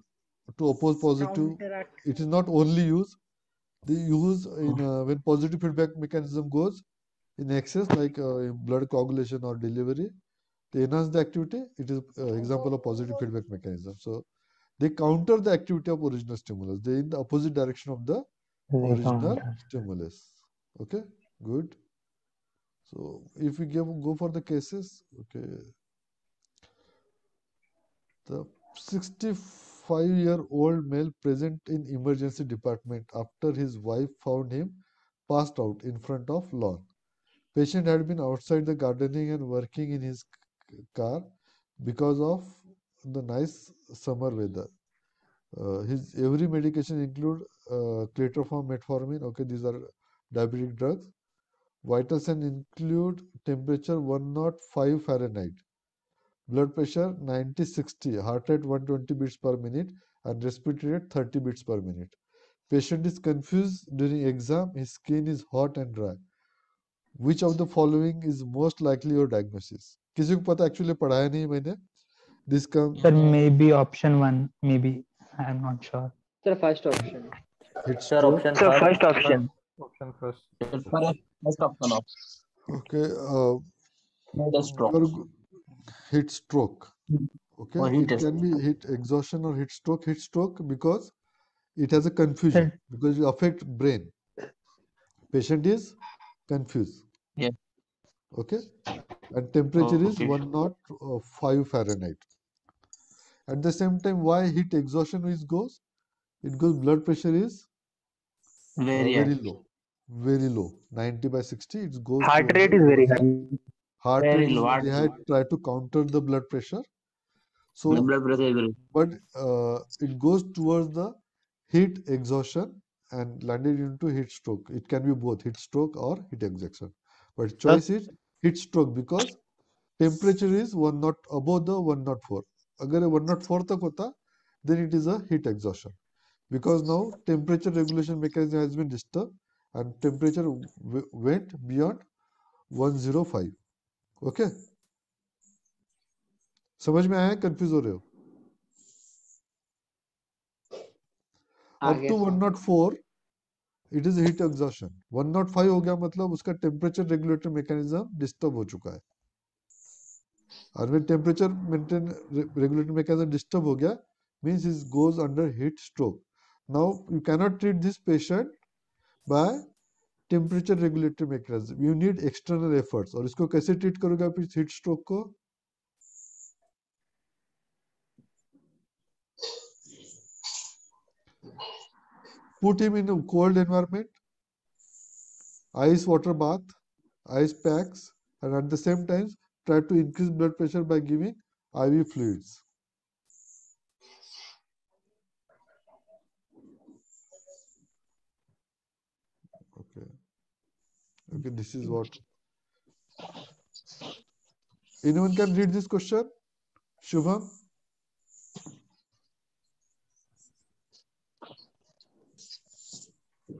Speaker 2: to oppose positive. Counteract. It is not only use. They use in, uh, when positive feedback mechanism goes in excess, like uh, in blood coagulation or delivery, they enhance the activity. It is uh, example of positive feedback mechanism. So they counter the activity of original stimulus. They in the opposite direction of the original stimulus. Okay, good. So if we give, go for the cases, okay. The 64 five-year-old male present in emergency department after his wife found him passed out in front of lawn. Patient had been outside the gardening and working in his car because of the nice summer weather. Uh, his every medication include uh, metformin. Okay, these are diabetic drugs. Vitals and include temperature 105 Fahrenheit blood pressure 90 60 heart rate 120 beats per minute and respiratory rate 30 beats per minute patient is confused during exam his skin is hot and dry which of the following is most likely your diagnosis किसी को पता actually पढ़ाया नहीं मैंने This कम Sir, maybe option 1 Maybe I am not sure.
Speaker 3: Sir, first option.
Speaker 1: it's it's option option sir Option option
Speaker 3: option first option.
Speaker 2: Okay. Option uh, heat stroke okay it can be heat exhaustion or heat stroke heat stroke because it has a confusion yeah. because it affect brain patient is confused yeah okay and temperature oh, one is uh, five fahrenheit at the same time why heat exhaustion is goes it goes blood pressure is uh, very, very low very low 90 by 60 it goes heart rate is very high heart rate they tried to counter the blood pressure. So the blood pressure will. But uh, it goes towards the heat exhaustion and landed into heat stroke. It can be both heat stroke or heat exhaustion. But choice is heat stroke because temperature is one not above the one not four. अगर one तक होता then it is a heat exhaustion because now temperature regulation mechanism has been disturbed and temperature went beyond 105 okay समझ में आया confuse हो रहे हो up to one not four it is heat exhaustion one not five हो गया मतलब उसका टेम्परेचर रेगुलेटर मैकेनिज्म डिस्टर्ब हो चुका है और वे temperature maintain regulator mechanism disturb हो गया means is goes under heat stroke now you can not treat this patient by temperature regulatory mechanism you need external efforts और इसको कैसे ट्रीट करोगे आप इस हीट स्ट्रोक को put him in cold environment ice water bath ice packs and at the same time try to increase blood pressure by giving IV fluids okay okay this is what anyone can read this question shubham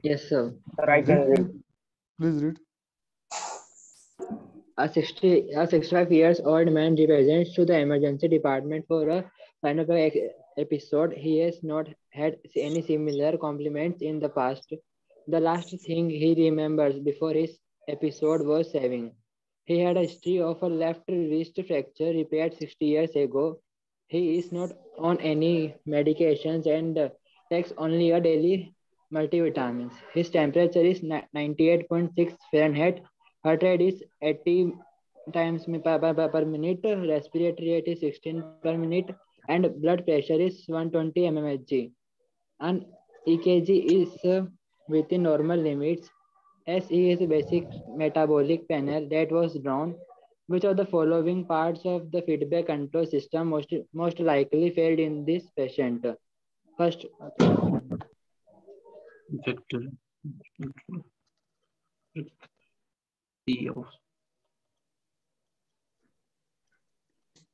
Speaker 2: yes sir i can read please read
Speaker 3: a 60 a 65 years old man represents to the emergency department for a synagogue episode he has not had any similar compliments in the past the last thing he remembers before his episode was saving. He had a history of a left wrist fracture repaired 60 years ago. He is not on any medications and takes only a daily multivitamins. His temperature is 98.6 Fahrenheit. Heart rate is 80 times per, per minute. Respiratory rate is 16 per minute. And blood pressure is 120 mmHg. And EKG is within normal limits. SE is a basic metabolic panel that was drawn. Which of the following parts of the feedback control system most, most likely failed in this patient? First,
Speaker 4: vector.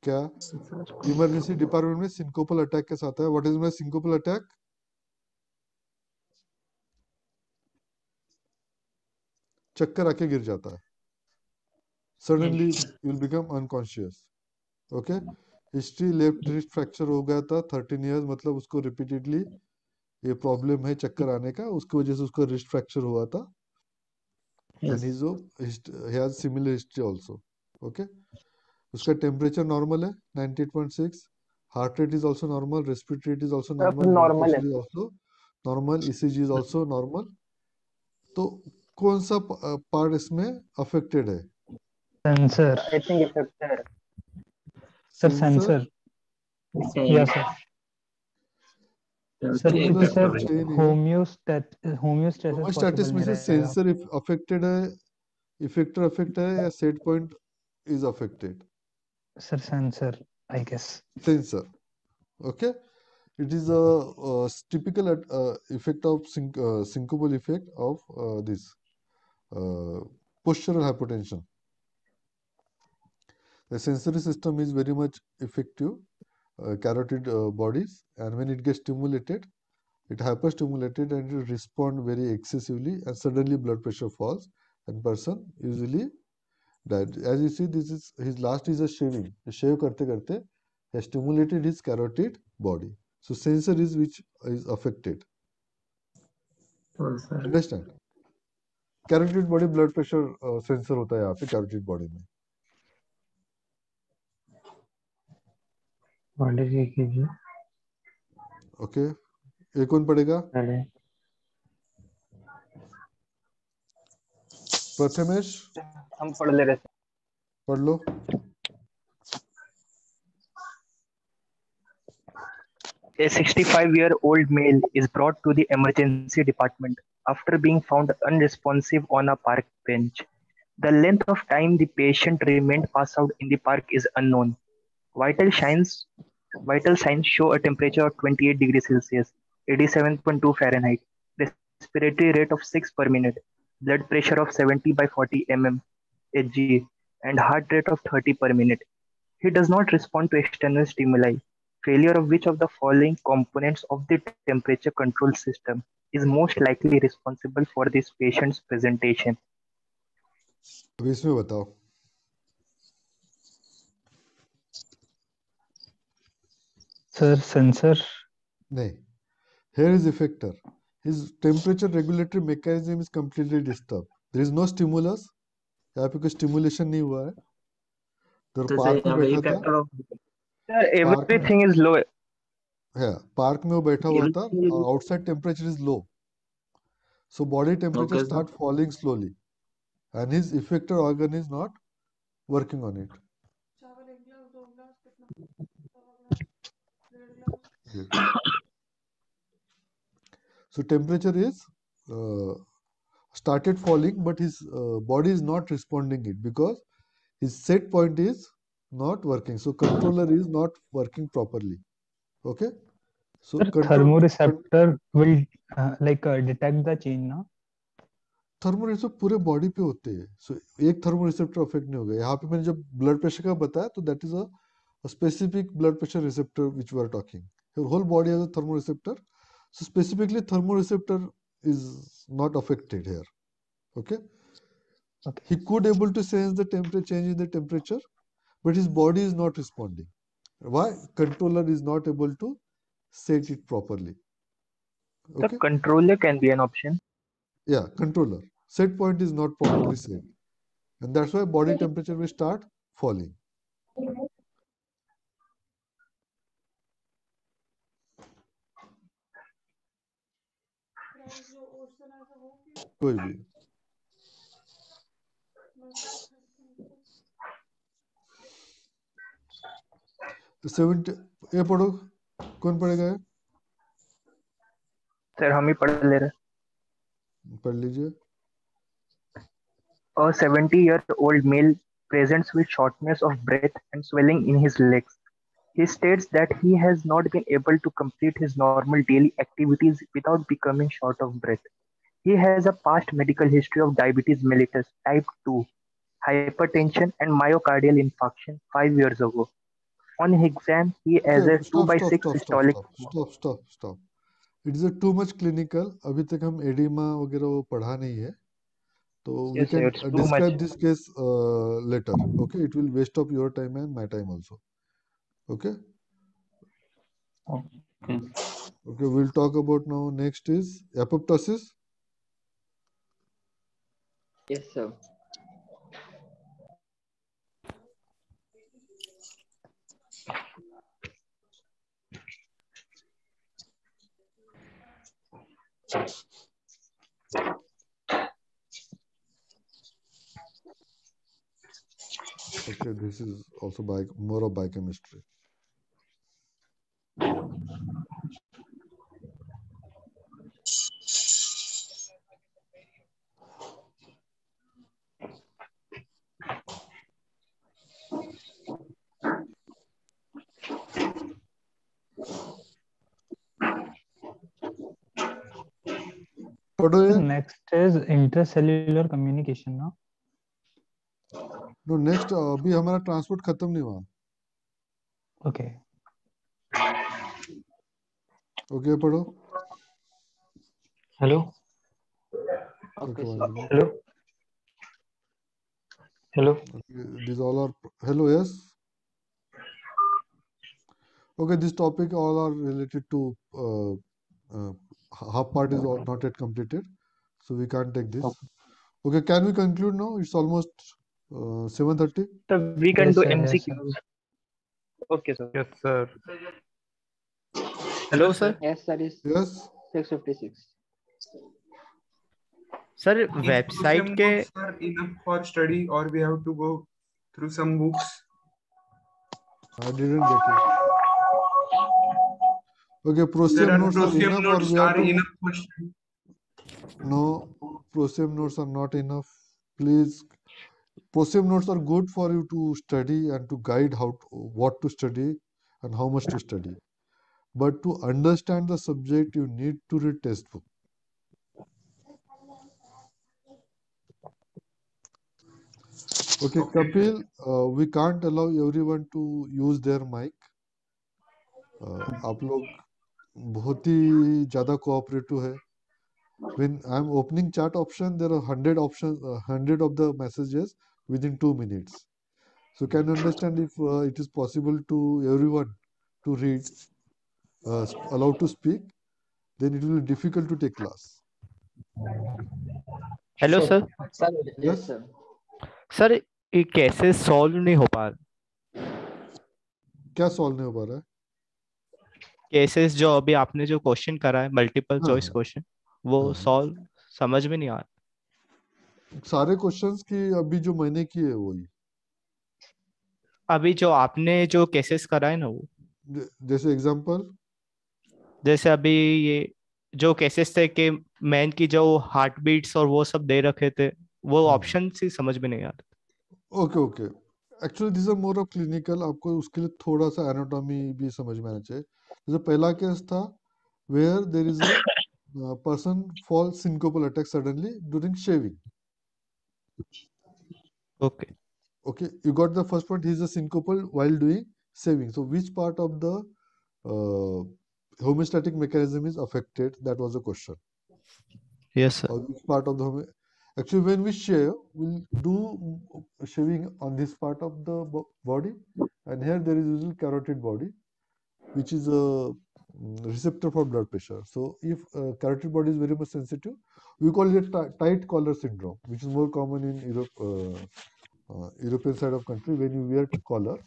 Speaker 2: क्या emergency department में syncopal attack के साथ है what is my syncopal attack चक्कर आके गिर जाता है suddenly will become unconscious okay history left wrist fracture हो गया था थर्टीन ईयर्स मतलब उसको रिपीटेडली ये प्रॉब्लम है चक्कर आने का उसकी वजह से उसका रिस्ट फ्रैक्चर हुआ था and has similar history also okay उसका टेम्परेचर नॉर्मल है 98.6 e तो कौन सा पार्ट इसमें अफेक्टेड है sensor I think
Speaker 1: sir sensor
Speaker 2: yes sir sir if
Speaker 1: sir में से सेंसर
Speaker 2: अफेक्टेड है इफेक्टर अफेक्ट है या set point is affected sir sensor I guess sensor okay it is a, a typical uh, effect of syn uh, syncopal effect of uh, this Uh, postural hypertension. The sensory system is very much effective, uh, carotid uh, bodies, and when it gets stimulated, it hyperstimulated and it respond very excessively and suddenly blood pressure falls and person usually died. As you see this is his last is a shaving. Shave karte karte has stimulated his carotid body. So sensor is which is affected. Understand? Carotid body blood pressure sensor होता है यहाँ पे carotid body में okay ये कौन पड़ेगा प्रथमेश हम पढ़ ले रहे पढ़ लो
Speaker 1: A 65 year old male is brought to the emergency department after being found unresponsive on a park bench. The length of time the patient remained passed out in the park is unknown. Vital signs, vital signs show a temperature of 28 degrees Celsius, 87.2 Fahrenheit, respiratory rate of 6 per minute, blood pressure of 70 by 40 mm Hg, and heart rate of 30 per minute. He does not respond to external stimuli failure of which of the following components of the temperature control system is most likely responsible for this patient's presentation अब इसमें बताओ
Speaker 2: sir sensor नहीं here is effector his temperature regulatory mechanism is completely disturbed there is no stimulus यहाँ पे कोई stimulation नहीं हुआ है तो पार्क में बैठा
Speaker 1: एवरीथिंग
Speaker 2: इज लो पार्क में वो बैठा हुआ था outside temperature is low so body temperature start falling slowly and his affected organ is not working on it so temperature is uh, started falling but his uh, body is not responding it because his set point is not working so controller is not working properly okay so control- thermoreceptor
Speaker 1: will uh, like uh, detect the change now
Speaker 2: thermoreceptor तो पूरे body पे होते हैं सो so, एक थर्मोरिसेप्टर affect नहीं होगा यहाँ पे मैंने जब ब्लड प्रेशर का बताया तो that is a blood pressure receptor which we talking whole body has a thermoreceptor so specifically thermoreceptor is not affected here okay he could able to sense the temperature change in the temperature but his body is not responding. Why? Controller is not able to set it properly. Okay? The controller can be an option. Yeah, controller. Set point is not properly set. And that's why body temperature will start falling. कोई भी तो seventy ये पढ़ो कौन पढ़ेगा
Speaker 1: sir हम ही पढ़ ले रहे पढ़ लीजिए A 70 year old male presents with shortness of breath and swelling in his legs. He states that he has not been able to complete his normal daily activities without becoming short of breath. He has a past medical history of diabetes mellitus type 2, hypertension, and myocardial infarction five years ago.
Speaker 2: on his exam he has okay, a stop, 2 by stop, 6 stop, systolic stop stop stop it is too much clinical अभी तक हम oedema वगैरह वो पढ़ा नहीं है तो we can describe this case later okay it will waste of your time and my time also okay okay we'll talk about now next is apoptosis
Speaker 3: yes sir Okay,
Speaker 2: this is also by more of biochemistry. What do you? Next is intercellular communication ना no next abhi uh, hamara transport khatam nahi hua okay okay padho hello hello these all are hello yes okay this topic all are related to uh, uh, half part is not yet completed, so we can't take this. Okay, okay can we conclude now? It's almost uh, 7.30. So we can yes, do MCQs.
Speaker 4: Okay, sir. Yes, sir. Hello, sir.
Speaker 1: Yes, that is yes. 656. Sir, website ke... Books are enough for study or we have to go through some books?
Speaker 2: I didn't get it. Okay, ProSim notes, enough notes are to... enough. Question. No, ProSim notes are not enough. Please, ProSim notes are good for you to study and to guide how to, what to study and how much to study. But to understand the subject, you need to read textbook. Okay, okay. Kapil, uh, we can't allow everyone to use their mic. Uh, आप लोग बहुत ही ज्यादा cooperative है when I am opening chat option there are 100 option 100 of the messages within 2 minutes so can understand if it is possible to everyone to read aloud to speak then it will be difficult to take class hello sir
Speaker 4: sir yes
Speaker 2: sir ये कैसे solve नहीं हो पा रहा क्या solve नहीं हो पा रहा है
Speaker 1: केसेस जो अभी आपने जो क्वेश्चन करा है मल्टीपल चॉइस क्वेश्चन वो सॉल्व हाँ, हाँ। समझ में नहीं आ रहा
Speaker 2: सारे क्वेश्चंस की अभी जो मैंने किए है वही अभी जो आपने जो केसेस करा है ना वो जैसे एग्जांपल
Speaker 1: जैसे अभी ये जो केसेस थे कि मैन की जो हार्ट बीट्स और वो सब दे रखे थे वो ऑप्शन हाँ। से समझ में नहीं आ रहा
Speaker 2: okay okay actually this are more of clinical आपको उसके लिए थोड़ा सा एनाटॉमी भी समझ में आना चाहिए there's a pehla case tha where there is a uh, person falls syncopal attack suddenly during shaving okay okay you got the first point is a syncopal while doing shaving so which part of the uh, homeostatic mechanism is affected that was the question yes sir. which part of the home actually when we shave we'll do shaving on this part of the body and here there is usually carotid body which is a mm, receptor for blood pressure. So if a uh, carotid body is very much sensitive, we call it tight collar syndrome, which is more common in Europe, uh, uh, European side of country when you wear collar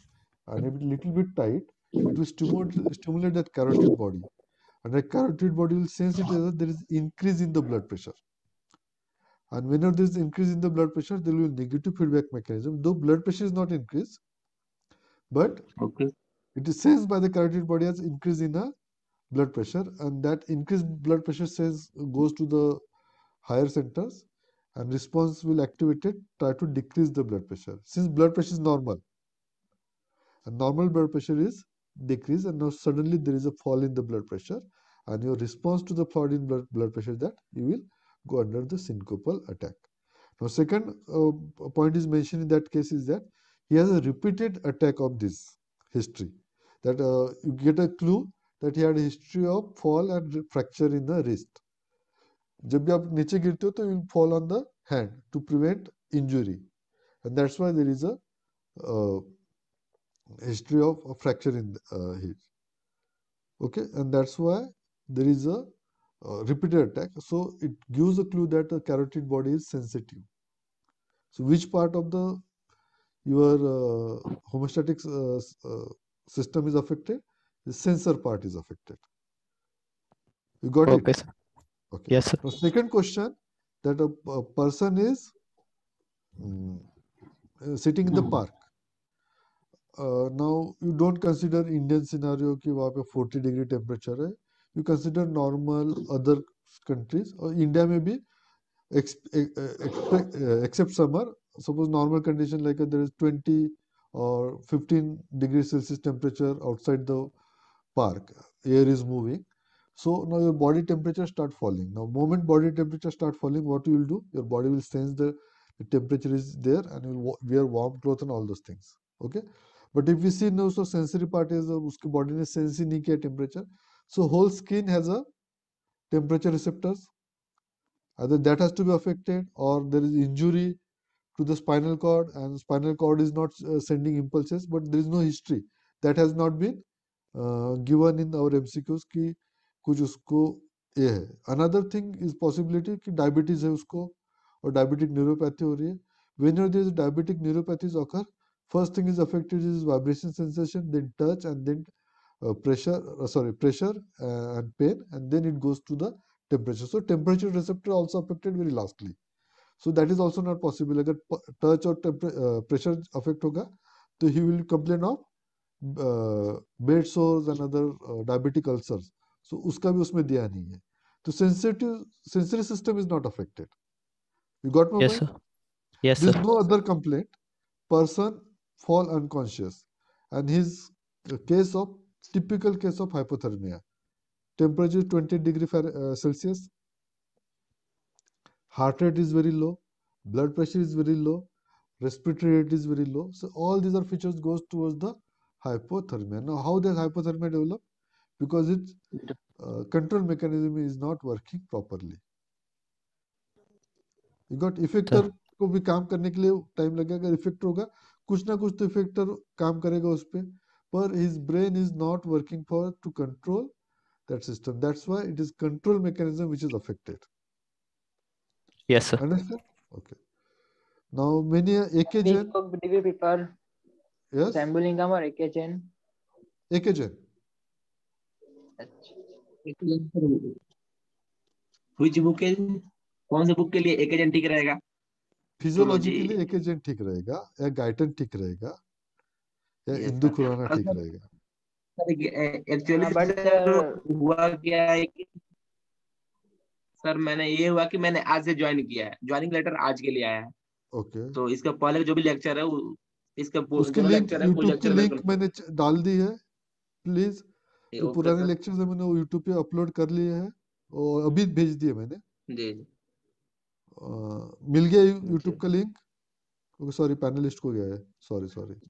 Speaker 2: and a little bit tight, it will stimulate, stimulate that carotid body. And the carotid body will sense it as there is increase in the blood pressure. And whenever there is increase in the blood pressure, there will be negative feedback mechanism. Though blood pressure is not increased, but okay. It is sensed by the carotid body as increase in the blood pressure and that increased hmm. blood pressure says goes to the higher centers and response will activate it try to decrease the blood pressure since blood pressure is normal and normal blood pressure is decrease and now suddenly there is a fall in the blood pressure and your response to the fall in blood, blood pressure that you will go under the syncopal attack. Now second uh, point is mentioned in that case is that he has a repeated attack of this history that uh, you get a clue that he had history of fall and fracture in the wrist जब भी आप नीचे गिरते हो तो you fall on the hand to prevent injury and that's history of fracture in uh, his okay and that's why there is a uh, repeated attack so it gives a clue that the carotid body is sensitive so which part of the your uh, homeostatic uh, system is affected, the sensor part is affected. You got okay, it? Sir. Okay. Yes. Sir. second question that a, a person is mm, uh, sitting in the hmm. park. Uh, now you don't consider Indian scenario कि वहाँ 40 degree temperature You consider normal other countries or India में be uh, uh, except summer. Suppose normal condition like a, there is 20 or 15 degrees Celsius temperature outside the park, air is moving. So now your body temperature start falling. Now moment body temperature start falling, what you will do? Your body will sense the, the temperature is there and you will wear warm clothes and all those things. Okay. But if we see now, so sensory part is uh, uske body ne sense ही नहीं temperature. So whole skin has a temperature receptors. Either that has to be affected or there is injury to the spinal cord and spinal cord is not uh, sending impulses but there is no history that has not been uh, given in our mcqs ki another thing is possibility ki diabetes hai usko or diabetic neuropathy ho rahi hai there is diabetic neuropathy occur first thing is affected is vibration sensation then touch and then uh, pressure sorry pressure and pain and then it goes to the temperature so temperature receptor also affected very lastly so that is also not possible If touch or uh, pressure affect होगा then he will complain of uh, bed sores and other uh, diabetic ulcers so uska bhi usme diya nahi hai. So, sensitive sensory system is not affected you got my yes, point sir. yes there's sir. no other complaint person fall unconscious and his uh, case of typical case of hypothermia temperature 20 degree uh, Celsius heart rate is very low, blood pressure is very low, respiratory rate is very low. So all these are features goes towards the hypothermia. Now how does hypothermia develop? Because its uh, control mechanism is not working properly. You got effector को भी काम करने के लिए time लगेगा effector होगा कुछ ना कुछ तो इफेक्टर काम करेगा उस पर पर his brain is not working for to control that system that's why it is control mechanism which is affected
Speaker 1: Yes, sir. Understand?
Speaker 2: Okay. Now, many AK Jain. DB paper. Yes. Samuel
Speaker 3: Ingham or AK Jain?
Speaker 2: AK Jain.
Speaker 4: Which book is
Speaker 3: कौन से book के लिए एक agent ठीक रहेगा
Speaker 2: physiology के लिए एक एजेंट ठीक रहेगा या गाइटन ठीक रहेगा या इंदू खुराना ठीक
Speaker 4: रहेगा एक्चुअली हुआ क्या है कि सर मैंने ये हुआ कि मैंने आज से ज्वाइन किया है ज्वाइनिंग लेटर आज के लिए आया है ओके तो इसका पहले जो भी लेक्चर है इसका उसके लिंक यूट्यूब की लिंक
Speaker 2: मैंने डाल दी है प्लीज तो पुराने लेक्चर से मैंने यूट्यूब पे अपलोड कर लिए है और अभी भेज दिए मैंने जी जी मिल गया यूट्यूब का लिंक सॉरी पैनलिस्ट को गया है सॉरी सॉरी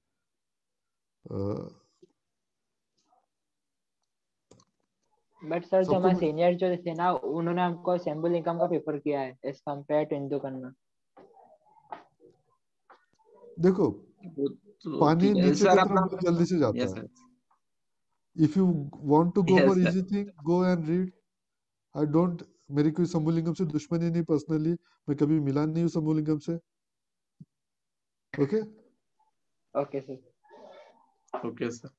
Speaker 3: बट सर जो हमारे सीनियर जो थे ना उन्होंने हमको असेंबल इनकम का पेपर किया है एज कंपेयर टू हिंदू करना
Speaker 2: देखो तो पानी नीचे की तरफ जल्दी से जाता है if you want to go for easy thing go and read I don't मेरी कोई समूलिंगम से दुश्मनी नहीं पर्सनली मैं कभी मिला नहीं हूँ समूलिंगम से okay
Speaker 3: okay sir
Speaker 4: okay sir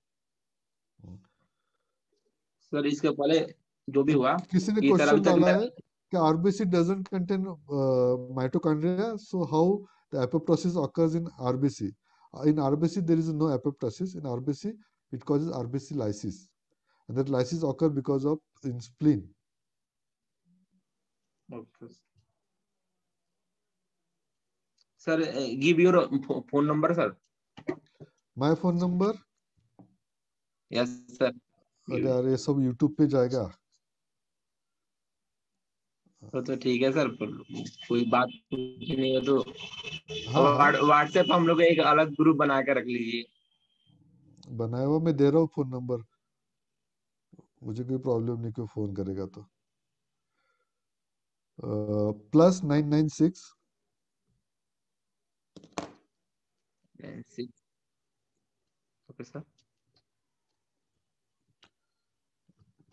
Speaker 4: sir इसके पहले जो
Speaker 2: भी हुआ किसी ने क्वेश्चन डाला है कि RBC doesn't contain mitochondria so how the apoptosis occurs in RBC. In RBC, there is no apoptosis. In RBC, it causes RBC lysis. And that lysis occur because of in spleen.
Speaker 4: Okay. Sir, uh, give your phone number, sir.
Speaker 2: My phone number? Yes, sir. अरे ये सब YouTube पे जाएगा
Speaker 4: तो तो ठीक है sir पर कोई बात नहीं है तो हाँ, व्हाट्सएप हम लोग एक अलग ग्रुप बना के रख लीजिए
Speaker 2: बनाया हुआ मैं दे रहा हूँ फोन नंबर मुझे कोई प्रॉब्लम नहीं कोई फोन करेगा तो plus nine nine six
Speaker 4: six okay sir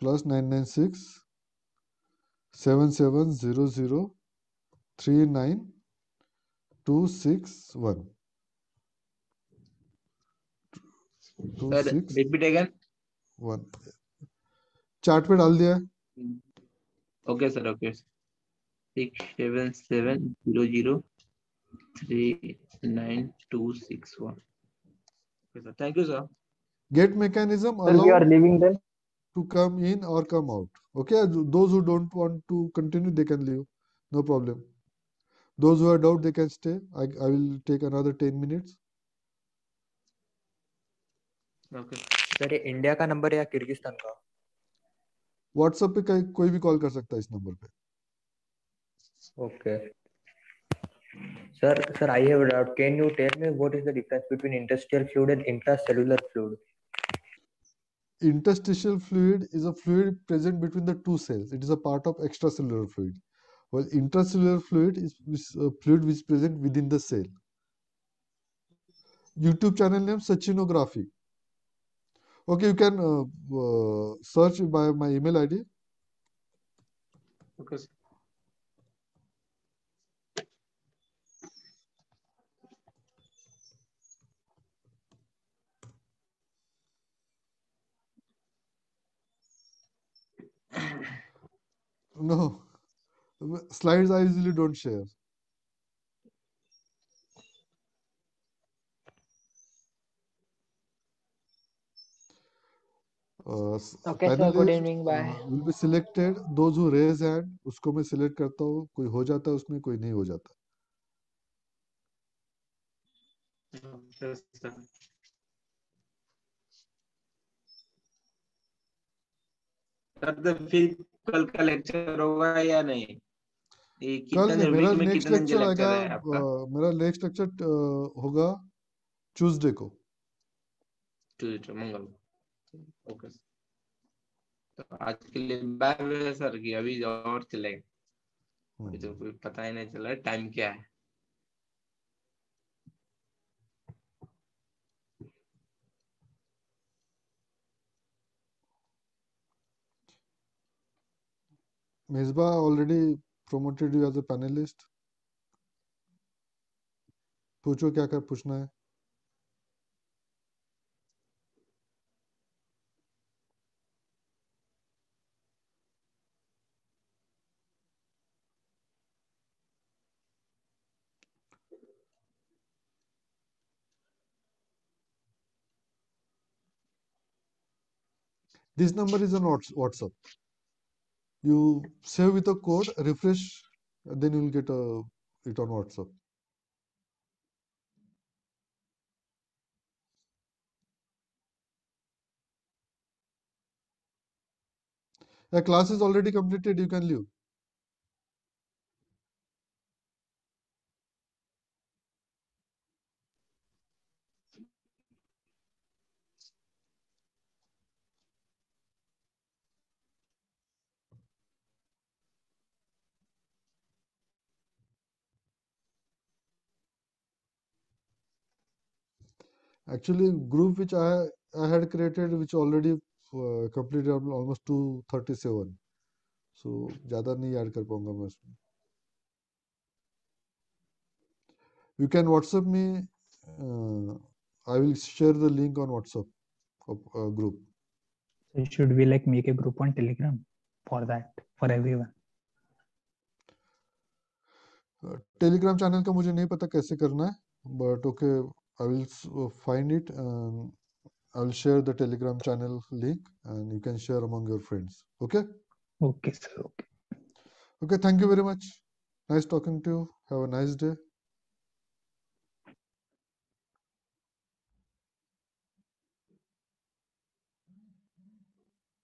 Speaker 2: plus nine nine six seven seven zero zero three nine two six one
Speaker 4: two six
Speaker 2: one chart पे डाल दिया
Speaker 4: okay sir okay six seven seven zero zero three nine two six one thank you sir
Speaker 2: gate mechanism allow we are leaving then to come in or come out. Okay, those who don't want to continue, they can leave. No problem. Those who are doubt, they can stay. I, I will take another 10 minutes.
Speaker 1: Okay. Sir ये India का नंबर है या Kyrgyzstan का
Speaker 2: WhatsApp पे कोई कोई भी कॉल कर सकता है इस नंबर
Speaker 1: पे okay sir sir I have doubt can you tell me what is the difference between interstellar fluid and intracellular fluid
Speaker 2: interstitial fluid is a fluid present between the two cells. It is a part of extracellular fluid. While intracellular fluid is a fluid which is present within the cell. YouTube channel name Sachinography. Okay, you can uh, uh, search by my email ID. Okay. no slides i usually don't share raise uh, hand uh, उसको मैं select करता हूँ कोई हो जाता है उसमें कोई नहीं हो जाता
Speaker 4: कर दो तो फिर कल का लेक्चर होगा या नहीं कल नहीं मेरा नेक्स्ट लेक्चर आएगा
Speaker 2: मेरा नेक्स्ट लेक्चर होगा ट्यूसडे को
Speaker 4: ट्यूसडे मंगल ओके तो आज के लिए बाय सर की अभी और चलेगा हम्म। तो कोई पता ही नहीं चला टाइम क्या है
Speaker 2: Mizba already promoted you as a panelist. पूछो क्या कर पूछना है This number is on WhatsApp. you save with a code refresh then you will get a, uh, it on whatsapp a class is already completed you can leave actually group which I, I had created which already uh, completed almost 237 so ज़्यादा नहीं add कर पाऊंगा मैं इसमें you can whatsapp me uh, i will share the link on whatsapp of, uh, group
Speaker 1: so should we like make a group on telegram
Speaker 2: for that for everyone Telegram channel का मुझे नहीं पता कैसे करना है but okay I will uh, find it and I will share the Telegram channel link and you can share among your friends. Okay? Okay, sir. Okay. Okay, thank you very much. Nice talking to you. Have a nice day.